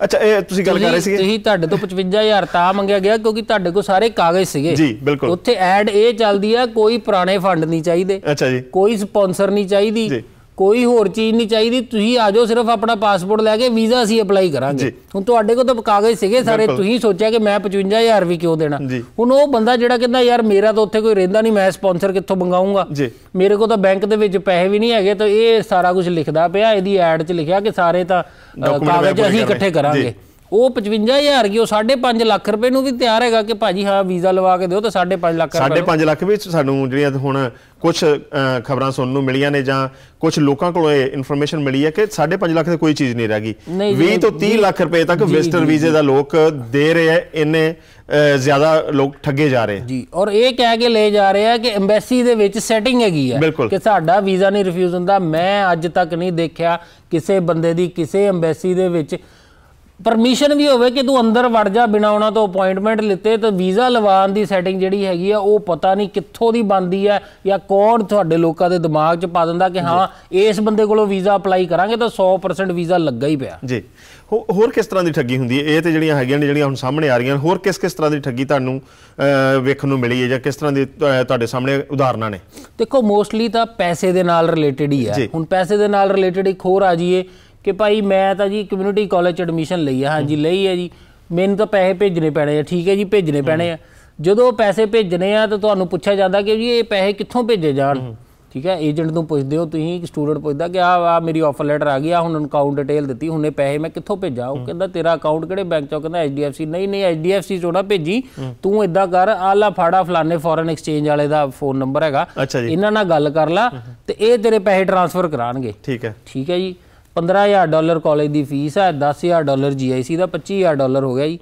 ਅੱਛਾ ਇਹ ਤੁਸੀਂ ਗੱਲ ਕਰ ਰਹੇ ਸੀਗੇ ਤੁਸੀਂ ਤੁਹਾਡੇ ਤੋਂ 55000 ਤਾਂ ਮੰਗਿਆ ਗਿਆ ਕਿਉਂਕਿ ਤੁਹਾਡੇ ਕੋਲ ਸਾਰੇ ਕਾਗਜ਼ ਸੀਗੇ ਜੀ ਬਿਲਕੁਲ ਉੱਥੇ ਐਡ ਇਹ ਚੱਲਦੀ ਆ ਕੋਈ ਪੁਰਾਣੇ ਫੰਡ ਨਹੀਂ ਚਾਹੀਦੇ ਅੱਛਾ ਜੀ ਕੋਈ ਸਪਾਂਸਰ ਨਹੀਂ ਚਾਹੀਦੀ ਕੋਈ ਹੋਰ ਚੀਜ਼ ਨਹੀਂ ਚਾਹੀਦੀ ਤੁਸੀਂ ਆ ਜਾਓ ਸਿਰਫ ਆਪਣਾ ਪਾਸਪੋਰਟ ਲੈ ਕੇ ਵੀਜ਼ਾ ਅਸੀਂ ਅਪਲਾਈ ਕਰਾਂਗੇ ਹੁਣ ਤੁਹਾਡੇ ਕੋਲ ਤਾਂ ਕਾਗਜ਼ ਸੀਗੇ ਸਾਰੇ ਤੁਸੀਂ ਸੋਚਿਆ ਕਿ ਮੈਂ 55000 ਵੀ ਕਿਉਂ ਦੇਣਾ ਹੁਣ ਉਹ ਬੰਦਾ ਜਿਹੜਾ ਕਹਿੰਦਾ ਯਾਰ ਮੇਰਾ ਤਾਂ ਉੱਥੇ ਕੋਈ ਰਹਿੰਦਾ ਨਹੀਂ ਮੈਂ ਸਪਾਂਸਰ ਕਿੱਥੋਂ ਮੰਗਾਉਂਗਾ ਮੇਰੇ ਕੋਲ ਤਾਂ ਬੈਂਕ ਦੇ ਵਿੱਚ ਪੈਸੇ ਵੀ ਨਹੀਂ ਹੈਗੇ ਤਾਂ ਇਹ ਸਾਰਾ ਕੁਝ ਲਿਖਦਾ ਪਿਆ ਇਹਦੀ ਐਡ 'ਚ ਲਿਖਿਆ ਕਿ ਸਾਰੇ ਤਾਂ ਕਾਗਜ਼ ਅਸੀਂ ਇਕੱਠੇ ਕਰਾਂਗੇ ਉਹ 55000 ਕੀ ਉਹ 5.5 ਲੱਖ ਰੁਪਏ ਨੂੰ ਵੀ ਤਿਆਰ ਹੈਗਾ ਕਿ ਭਾਜੀ ਹਾਂ ਵੀਜ਼ਾ ਲਵਾ ਕੇ ਦਿਓ ਤਾਂ 5.5 ਲੱਖ ਰੁਪਏ 5.5 ਲੱਖ ਵਿੱਚ ਸਾਨੂੰ ਜਿਹੜੀਆਂ ਹੁਣ ਕੁਝ ਖਬਰਾਂ ਸੁਣਨ ਨੂੰ ਮਿਲੀਆਂ ਨੇ ਜਾਂ ਕੁਝ ਲੋਕਾਂ ਕੋਲੋਂ ਇਹ ਇਨਫੋਰਮੇਸ਼ਨ ਮਿਲੀ ਹੈ ਕਿ 5.5 ਲੱਖ ਤੇ ਕੋਈ ਚੀਜ਼ ਨਹੀਂ ਰਹਿ ਗਈ 20 ਤੋਂ 30 ਲੱਖ ਰੁਪਏ ਤੱਕ ਵਿਜ਼ਟਰ ਵੀਜ਼ੇ ਦਾ ਲੋਕ ਦੇ ਰਹੇ ਐ ਇਹਨੇ ਜ਼ਿਆਦਾ ਲੋਕ ਠੱਗੇ ਜਾ ਰਹੇ ਜੀ ਔਰ ਇਹ ਕਹਿ ਕੇ ਲੈ ਜਾ ਰਹੇ ਆ ਕਿ ਐਮਬੈਸੀ ਦੇ ਵਿੱਚ ਸੈਟਿੰਗ ਹੈਗੀ ਆ ਕਿ ਸਾਡਾ ਵੀਜ਼ਾ ਨਹੀਂ ਰਿਫਿਊਜ਼ ਹੁੰਦਾ ਮੈਂ ਅੱਜ ਤੱਕ ਨਹੀਂ ਦੇਖਿਆ ਕਿਸੇ ਬੰਦੇ ਦੀ ਕਿਸੇ ਐਮਬੈਸੀ ਦੇ ਵਿੱਚ ਪਰਮਿਸ਼ਨ ਵੀ ਹੋਵੇ ਕਿ ਤੂੰ ਅੰਦਰ ਵੜ ਜਾ ਬਿਨਾ ਉਹਨਾਂ ਤੋਂ ਅਪਾਇੰਟਮੈਂਟ ਲਿੱਤੇ ਤੇ ਵੀਜ਼ਾ ਲਵਾਉਣ ਦੀ ਸੈਟਿੰਗ ਜਿਹੜੀ ਹੈਗੀ ਆ ਉਹ ਪਤਾ ਨਹੀਂ ਕਿੱਥੋਂ ਦੀ ਬੰਦੀ ਆ ਜਾਂ ਕੌਣ ਤੁਹਾਡੇ ਲੋਕਾਂ ਦੇ ਦਿਮਾਗ 'ਚ ਪਾ ਦਿੰਦਾ ਕਿ ਹਾਂ ਇਸ ਬੰਦੇ ਕੋਲੋਂ ਵੀਜ਼ਾ ਅਪਲਾਈ ਕਰਾਂਗੇ ਤਾਂ 100% ਵੀਜ਼ਾ ਲੱਗਾ ਹੀ ਪਿਆ ਜੀ ਹੋਰ ਕਿਸ ਤਰ੍ਹਾਂ ਦੀ ਠੱਗੀ ਹੁੰਦੀ ਹੈ ਇਹ ਤੇ ਜਿਹੜੀਆਂ ਹੈਗੀਆਂ ਨੇ ਜਿਹੜੀਆਂ ਹੁਣ ਸਾਹਮਣੇ ਆ ਰਹੀਆਂ ਹੋਰ ਕਿਸ ਕਿਸ ਤਰ੍ਹਾਂ ਦੀ ਠੱਗੀ ਤੁਹਾਨੂੰ ਵੇਖਣ ਨੂੰ ਮਿਲੀ ਹੈ ਜਾਂ ਕਿਸ ਤਰ੍ਹਾਂ ਦੀ ਤੁਹਾਡੇ ਸਾਹਮਣੇ ਉਦਾਹਰਨਾਂ ਨੇ ਦੇਖੋ ਮੋਸਟਲੀ ਤਾਂ ਪੈਸੇ ਦੇ ਨਾਲ ਰਿਲੇਟਡ ਹੀ ਆ ਹੁਣ ਪੈਸੇ ਦੇ ਨਾਲ ਰਿਲੇਟਡ ਇੱਕ ਹੋਰ ਆ ਜੀਏ ਕਿ ਭਾਈ ਮੈਂ ਤਾਂ ਜੀ ਕਮਿਊਨਿਟੀ ਕਾਲਜ ਐਡਮਿਸ਼ਨ ਲਈ ਆ ਹਾਂਜੀ ਲਈ ਹੈ ਜੀ ਮੈਨੂੰ ਤਾਂ ਪੈਸੇ ਭੇਜਣੇ ਪੈਣੇ ਆ ਠੀਕ ਹੈ ਜੀ ਭੇਜਣੇ ਪੈਣੇ ਆ ਜਦੋਂ ਪੈਸੇ ਭੇਜਣੇ ਆ ਤਾਂ ਤੁਹਾਨੂੰ ਪੁੱਛਿਆ ਜਾਂਦਾ ਕਿ ਜੀ ਇਹ ਪੈਸੇ ਕਿੱਥੋਂ ਭੇਜੇ ਜਾਣ ਠੀਕ ਹੈ ਏਜੰਟ ਨੂੰ ਪੁੱਛਦੇ ਹੋ ਤੁਸੀਂ ਇੱਕ ਸਟੂਡੈਂਟ ਪੁੱਛਦਾ ਕਿ ਆ ਆ ਮੇਰੀ ਆਫਰ ਲੈਟਰ ਆ ਗਈ ਆ ਹੁਣ ਅਕਾਊਂਟ ਡਿਟੇਲ ਦਿੱਤੀ ਹੁਣ ਇਹ ਪੈਸੇ ਮੈਂ ਕਿੱਥੋਂ ਭੇਜਾਂ ਉਹ ਕਹਿੰਦਾ ਤੇਰਾ ਅਕਾਊਂਟ ਕਿਹੜੇ ਬੈਂਕ ਚੋਂ ਕਹਿੰਦਾ HDFC ਨਹੀਂ ਨਹੀਂ HDFC ਚੋਂ ਨਾ ਭੇਜੀ ਤੂੰ ਇਦਾਂ ਕਰ ਆਲਾ ਫਾੜਾ ਫਲਾਣੇ ਫੋਰਨ ਐਕਸਚੇਂਜ ਵਾਲੇ ਦਾ ਫੋਨ ਨੰਬਰ ਹੈਗਾ ਇਹਨਾਂ ਨਾਲ ਗੱਲ ਕਰ ਲੈ ਤੇ ਇਹ ਤੇਰੇ ਪੈਸੇ ਟ੍ਰਾਂਸਫਰ ਕਰਾਣਗੇ ਠੀਕ ਹੈ ਠੀਕ ਹੈ ਜੀ 15000 ਡਾਲਰ ਕਾਲਜ ਦੀ ਫੀਸ ਹੈ 10000 ਡਾਲਰ ਜੀਆਈਸੀ ਦਾ 25000 ਡਾਲਰ ਹੋ ਗਿਆ ਜੀ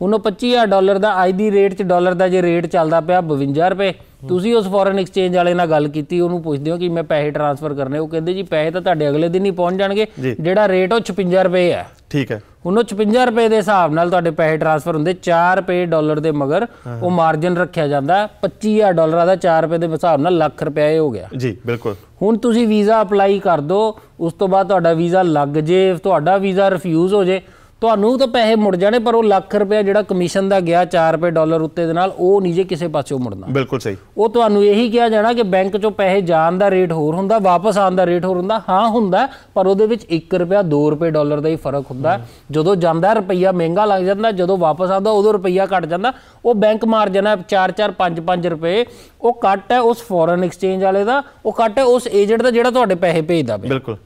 ਉਹਨੂੰ 25000 ਡਾਲਰ ਦਾ ਅੱਜ ਦੀ ਰੇਟ 'ਚ ਡਾਲਰ ਦਾ ਜੇ ਰੇਟ ਚੱਲਦਾ ਪਿਆ 52 ਰੁਪਏ ਤੁਸੀਂ ਉਸ ਫੋਰਨ ਐਕਸਚੇਂਜ ਵਾਲੇ ਨਾਲ ਗੱਲ ਕੀਤੀ ਉਹਨੂੰ ਪੁੱਛਦੇ ਹੋ ਕਿ ਮੈਂ ਪੈਸੇ ਟ੍ਰਾਂਸਫਰ ਕਰਨੇ ਉਹ ਕਹਿੰਦੇ ਜੀ ਪੈਸੇ ਤਾਂ ਤੁਹਾਡੇ ਅਗਲੇ ਦਿਨ ਹੀ ਪਹੁੰਚ ਜਾਣਗੇ ਜਿਹੜਾ ਰੇਟ ਉਹ 56 ਰੁਪਏ ਹੈ ਠੀਕ ਹੈ 1956 ਰੁਪਏ ਦੇ ਹਿਸਾਬ ਨਾਲ ਤੁਹਾਡੇ ਪੈਸੇ ਟ੍ਰਾਂਸਫਰ ਹੁੰਦੇ 4 ਰੁਪਏ ਡਾਲਰ ਦੇ ਮਗਰ ਉਹ ਮਾਰਜਨ ਰੱਖਿਆ ਜਾਂਦਾ 25000 ਡਾਲਰ ਦਾ 4 ਰੁਪਏ ਦੇ ਹਿਸਾਬ ਨਾਲ ਲੱਖ ਰੁਪਏ ਹੋ ਗਿਆ ਜੀ ਬਿਲਕੁਲ ਹੁਣ ਤੁਸੀਂ ਵੀਜ਼ਾ ਅਪਲਾਈ ਕਰ ਦੋ ਉਸ ਤੋਂ ਬਾਅਦ ਤੁਹਾਡਾ ਵੀਜ਼ਾ ਲੱਗ ਜੇ ਤੁਹਾਡਾ ਵੀਜ਼ਾ ਰਿਫਿਊਜ਼ ਹੋ ਜੇ ਤੁਹਾਨੂੰ ਤਾਂ ਪੈਸੇ ਮੁੜ ਜਾਣੇ ਪਰ ਉਹ ਲੱਖ ਰੁਪਏ ਜਿਹੜਾ ਕਮਿਸ਼ਨ ਦਾ ਗਿਆ 4 ਰੁਪਏ ਡਾਲਰ ਉੱਤੇ ਦੇ ਨਾਲ ਉਹ ਨਹੀਂ ਜੇ ਕਿਸੇ ਪਾਸੇ ਮੁੜਨਾ ਬਿਲਕੁਲ ਸਹੀ ਉਹ ਤੁਹਾਨੂੰ ਇਹੀ ਕਿਹਾ ਜਾਣਾ ਕਿ ਬੈਂਕ ਚੋਂ ਪੈਸੇ ਜਾਣ ਦਾ ਰੇਟ ਹੋਰ ਹੁੰਦਾ ਵਾਪਸ ਆਉਣ ਦਾ ਰੇਟ ਹੋਰ ਹੁੰਦਾ ਹਾਂ ਹੁੰਦਾ ਪਰ ਉਹਦੇ ਵਿੱਚ 1 ਰੁਪਿਆ 2 ਰੁਪਏ ਡਾਲਰ ਦਾ ਹੀ ਫਰਕ ਹੁੰਦਾ ਜਦੋਂ ਜਾਂਦਾ ਰੁਪਈਆ ਮਹਿੰਗਾ ਲੱਗ ਜਾਂਦਾ ਜਦੋਂ ਵਾਪਸ ਆਉਂਦਾ ਉਦੋਂ ਰੁਪਈਆ ਘਟ ਜਾਂਦਾ ਉਹ ਬੈਂਕ ਮਾਰ ਜਾਣਾ 4-4 5-5 ਰੁਪਏ ਉਹ ਕੱਟ ਹੈ ਉਸ ਫੋਰਨ ਐਕਸਚੇਂਜ ਵਾਲੇ ਦਾ ਉਹ ਕੱਟ ਹੈ ਉਸ ਏਜੰਟ ਦਾ ਜਿਹੜਾ ਤੁਹਾਡੇ ਪੈਸੇ ਭੇਜਦਾ ਬਿਲਕੁਲ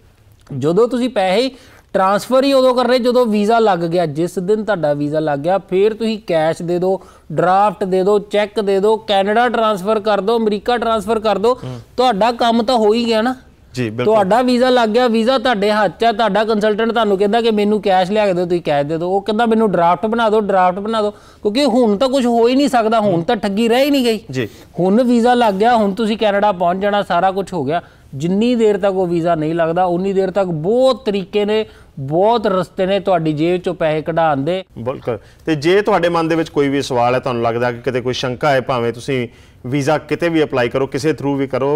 ਜਦੋਂ ਤੁਸੀਂ ਪੈਸੇ ਟਰਾਂਸਫਰ ਹੀ ਉਦੋਂ ਕਰਨੇ ਜਦੋਂ ਵੀਜ਼ਾ ਲੱਗ ਗਿਆ ਜਿਸ ਦਿਨ ਤੁਹਾਡਾ ਵੀਜ਼ਾ ਲੱਗ ਗਿਆ ਫਿਰ ਤੁਸੀਂ ਕੈਸ਼ ਦੇ ਦਿਓ ਡਰਾਫਟ ਦੇ ਦਿਓ ਚੈੱਕ ਦੇ ਦਿਓ ਕੈਨੇਡਾ ਟਰਾਂਸਫਰ ਕਰ ਦਿਓ ਅਮਰੀਕਾ ਟਰਾਂਸਫਰ ਕਰ ਦਿਓ ਤੁਹਾਡਾ ਕੰਮ ਤਾਂ ਹੋ ਹੀ ਗਿਆ ਨਾ ਜੀ ਬਿਲਕੁਲ ਤੁਹਾਡਾ ਵੀਜ਼ਾ ਲੱਗ ਗਿਆ ਵੀਜ਼ਾ ਤੁਹਾਡੇ ਹੱਥ 'ਚ ਹੈ ਤੁਹਾਡਾ ਕੰਸਲਟੈਂਟ ਤੁਹਾਨੂੰ ਕਹਿੰਦਾ ਕਿ ਮੈਨੂੰ ਕੈਸ਼ ਲਿਆ ਕੇ ਦਿਓ ਤੁਸੀਂ ਕੈਸ਼ ਦੇ ਦਿਓ ਉਹ ਕਹਿੰਦਾ ਮੈਨੂੰ ਡਰਾਫਟ ਬਣਾ ਦਿਓ ਡਰਾਫਟ ਬਣਾ ਦਿਓ ਕਿਉਂਕਿ ਹੁਣ ਤਾਂ ਕੁਝ ਹੋ ਹੀ ਨਹੀਂ ਸਕਦਾ ਹੁਣ ਤਾਂ ਠੱਗੀ ਰਹਿ ਹੀ ਨਹੀਂ ਗਈ ਜੀ ਹੁਣ ਵੀਜ਼ਾ ਲੱਗ ਗਿਆ ਹੁਣ ਤੁਸੀਂ ਕੈਨੇਡਾ ਪਹੁੰਚ ਜਾਣਾ ਸਾਰਾ ਕੁਝ ਹੋ ਗਿਆ ਜਿੰਨੀ ਦੇਰ ਤੱਕ ਉਹ ਵੀਜ਼ਾ ਨਹੀਂ ਲੱਗਦਾ ਉਨੀ ਦੇਰ ਤੱਕ ਬਹੁਤ ਤਰੀਕੇ ਨੇ ਬਹੁਤ ਰਸਤੇ ਨੇ ਤੁਹਾਡੀ ਜੇਬ ਚੋਂ ਪੈਸੇ ਕਢਾਉਣ ਦੇ ਬਿਲਕੁਲ ਤੇ ਜੇ ਤੁਹਾਡੇ ਮਨ ਦੇ ਵਿੱਚ ਕੋਈ ਵੀ ਸਵਾਲ ਹੈ ਤੁਹਾਨੂੰ ਲੱਗਦਾ ਕਿ ਕਿਤੇ ਕੋਈ ਸ਼ੰਕਾ ਹੈ ਭਾਵੇਂ ਤੁਸੀਂ ਵੀਜ਼ਾ ਕਿਤੇ ਵੀ ਅਪਲਾਈ ਕਰੋ ਕਿਸੇ ਥਰੂ ਵੀ ਕਰੋ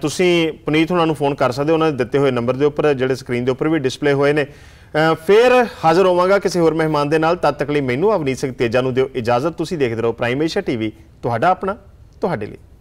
ਤੁਸੀਂ ਪੁਨੀਤ ਹੁਣਾਂ ਨੂੰ ਫੋਨ ਕਰ ਸਕਦੇ ਹੋ ਉਹਨਾਂ ਦੇ ਦਿੱਤੇ ਹੋਏ ਨੰਬਰ ਦੇ ਉੱਪਰ ਜਿਹੜੇ ਸਕਰੀਨ ਦੇ ਉੱਪਰ ਵੀ ਡਿਸਪਲੇ ਹੋਏ ਨੇ ਫਿਰ ਹਾਜ਼ਰ ਹੋਵਾਂਗਾ ਕਿਸੇ ਹੋਰ ਮਹਿਮਾਨ ਦੇ ਨਾਲ ਤਦ ਤੱਕ ਲਈ ਮੈਨੂੰ ਅਵਨੀਤ ਸਿੰਘ ਤੇਜਾ ਨੂੰ ਦਿਓ ਇਜਾਜ਼ਤ ਤੁਸੀਂ ਦੇਖਦੇ ਰਹੋ ਪ੍ਰਾਈਮ ਟੀਵੀ ਤੁਹਾਡਾ ਆਪਣਾ ਤੁਹਾਡੇ ਲਈ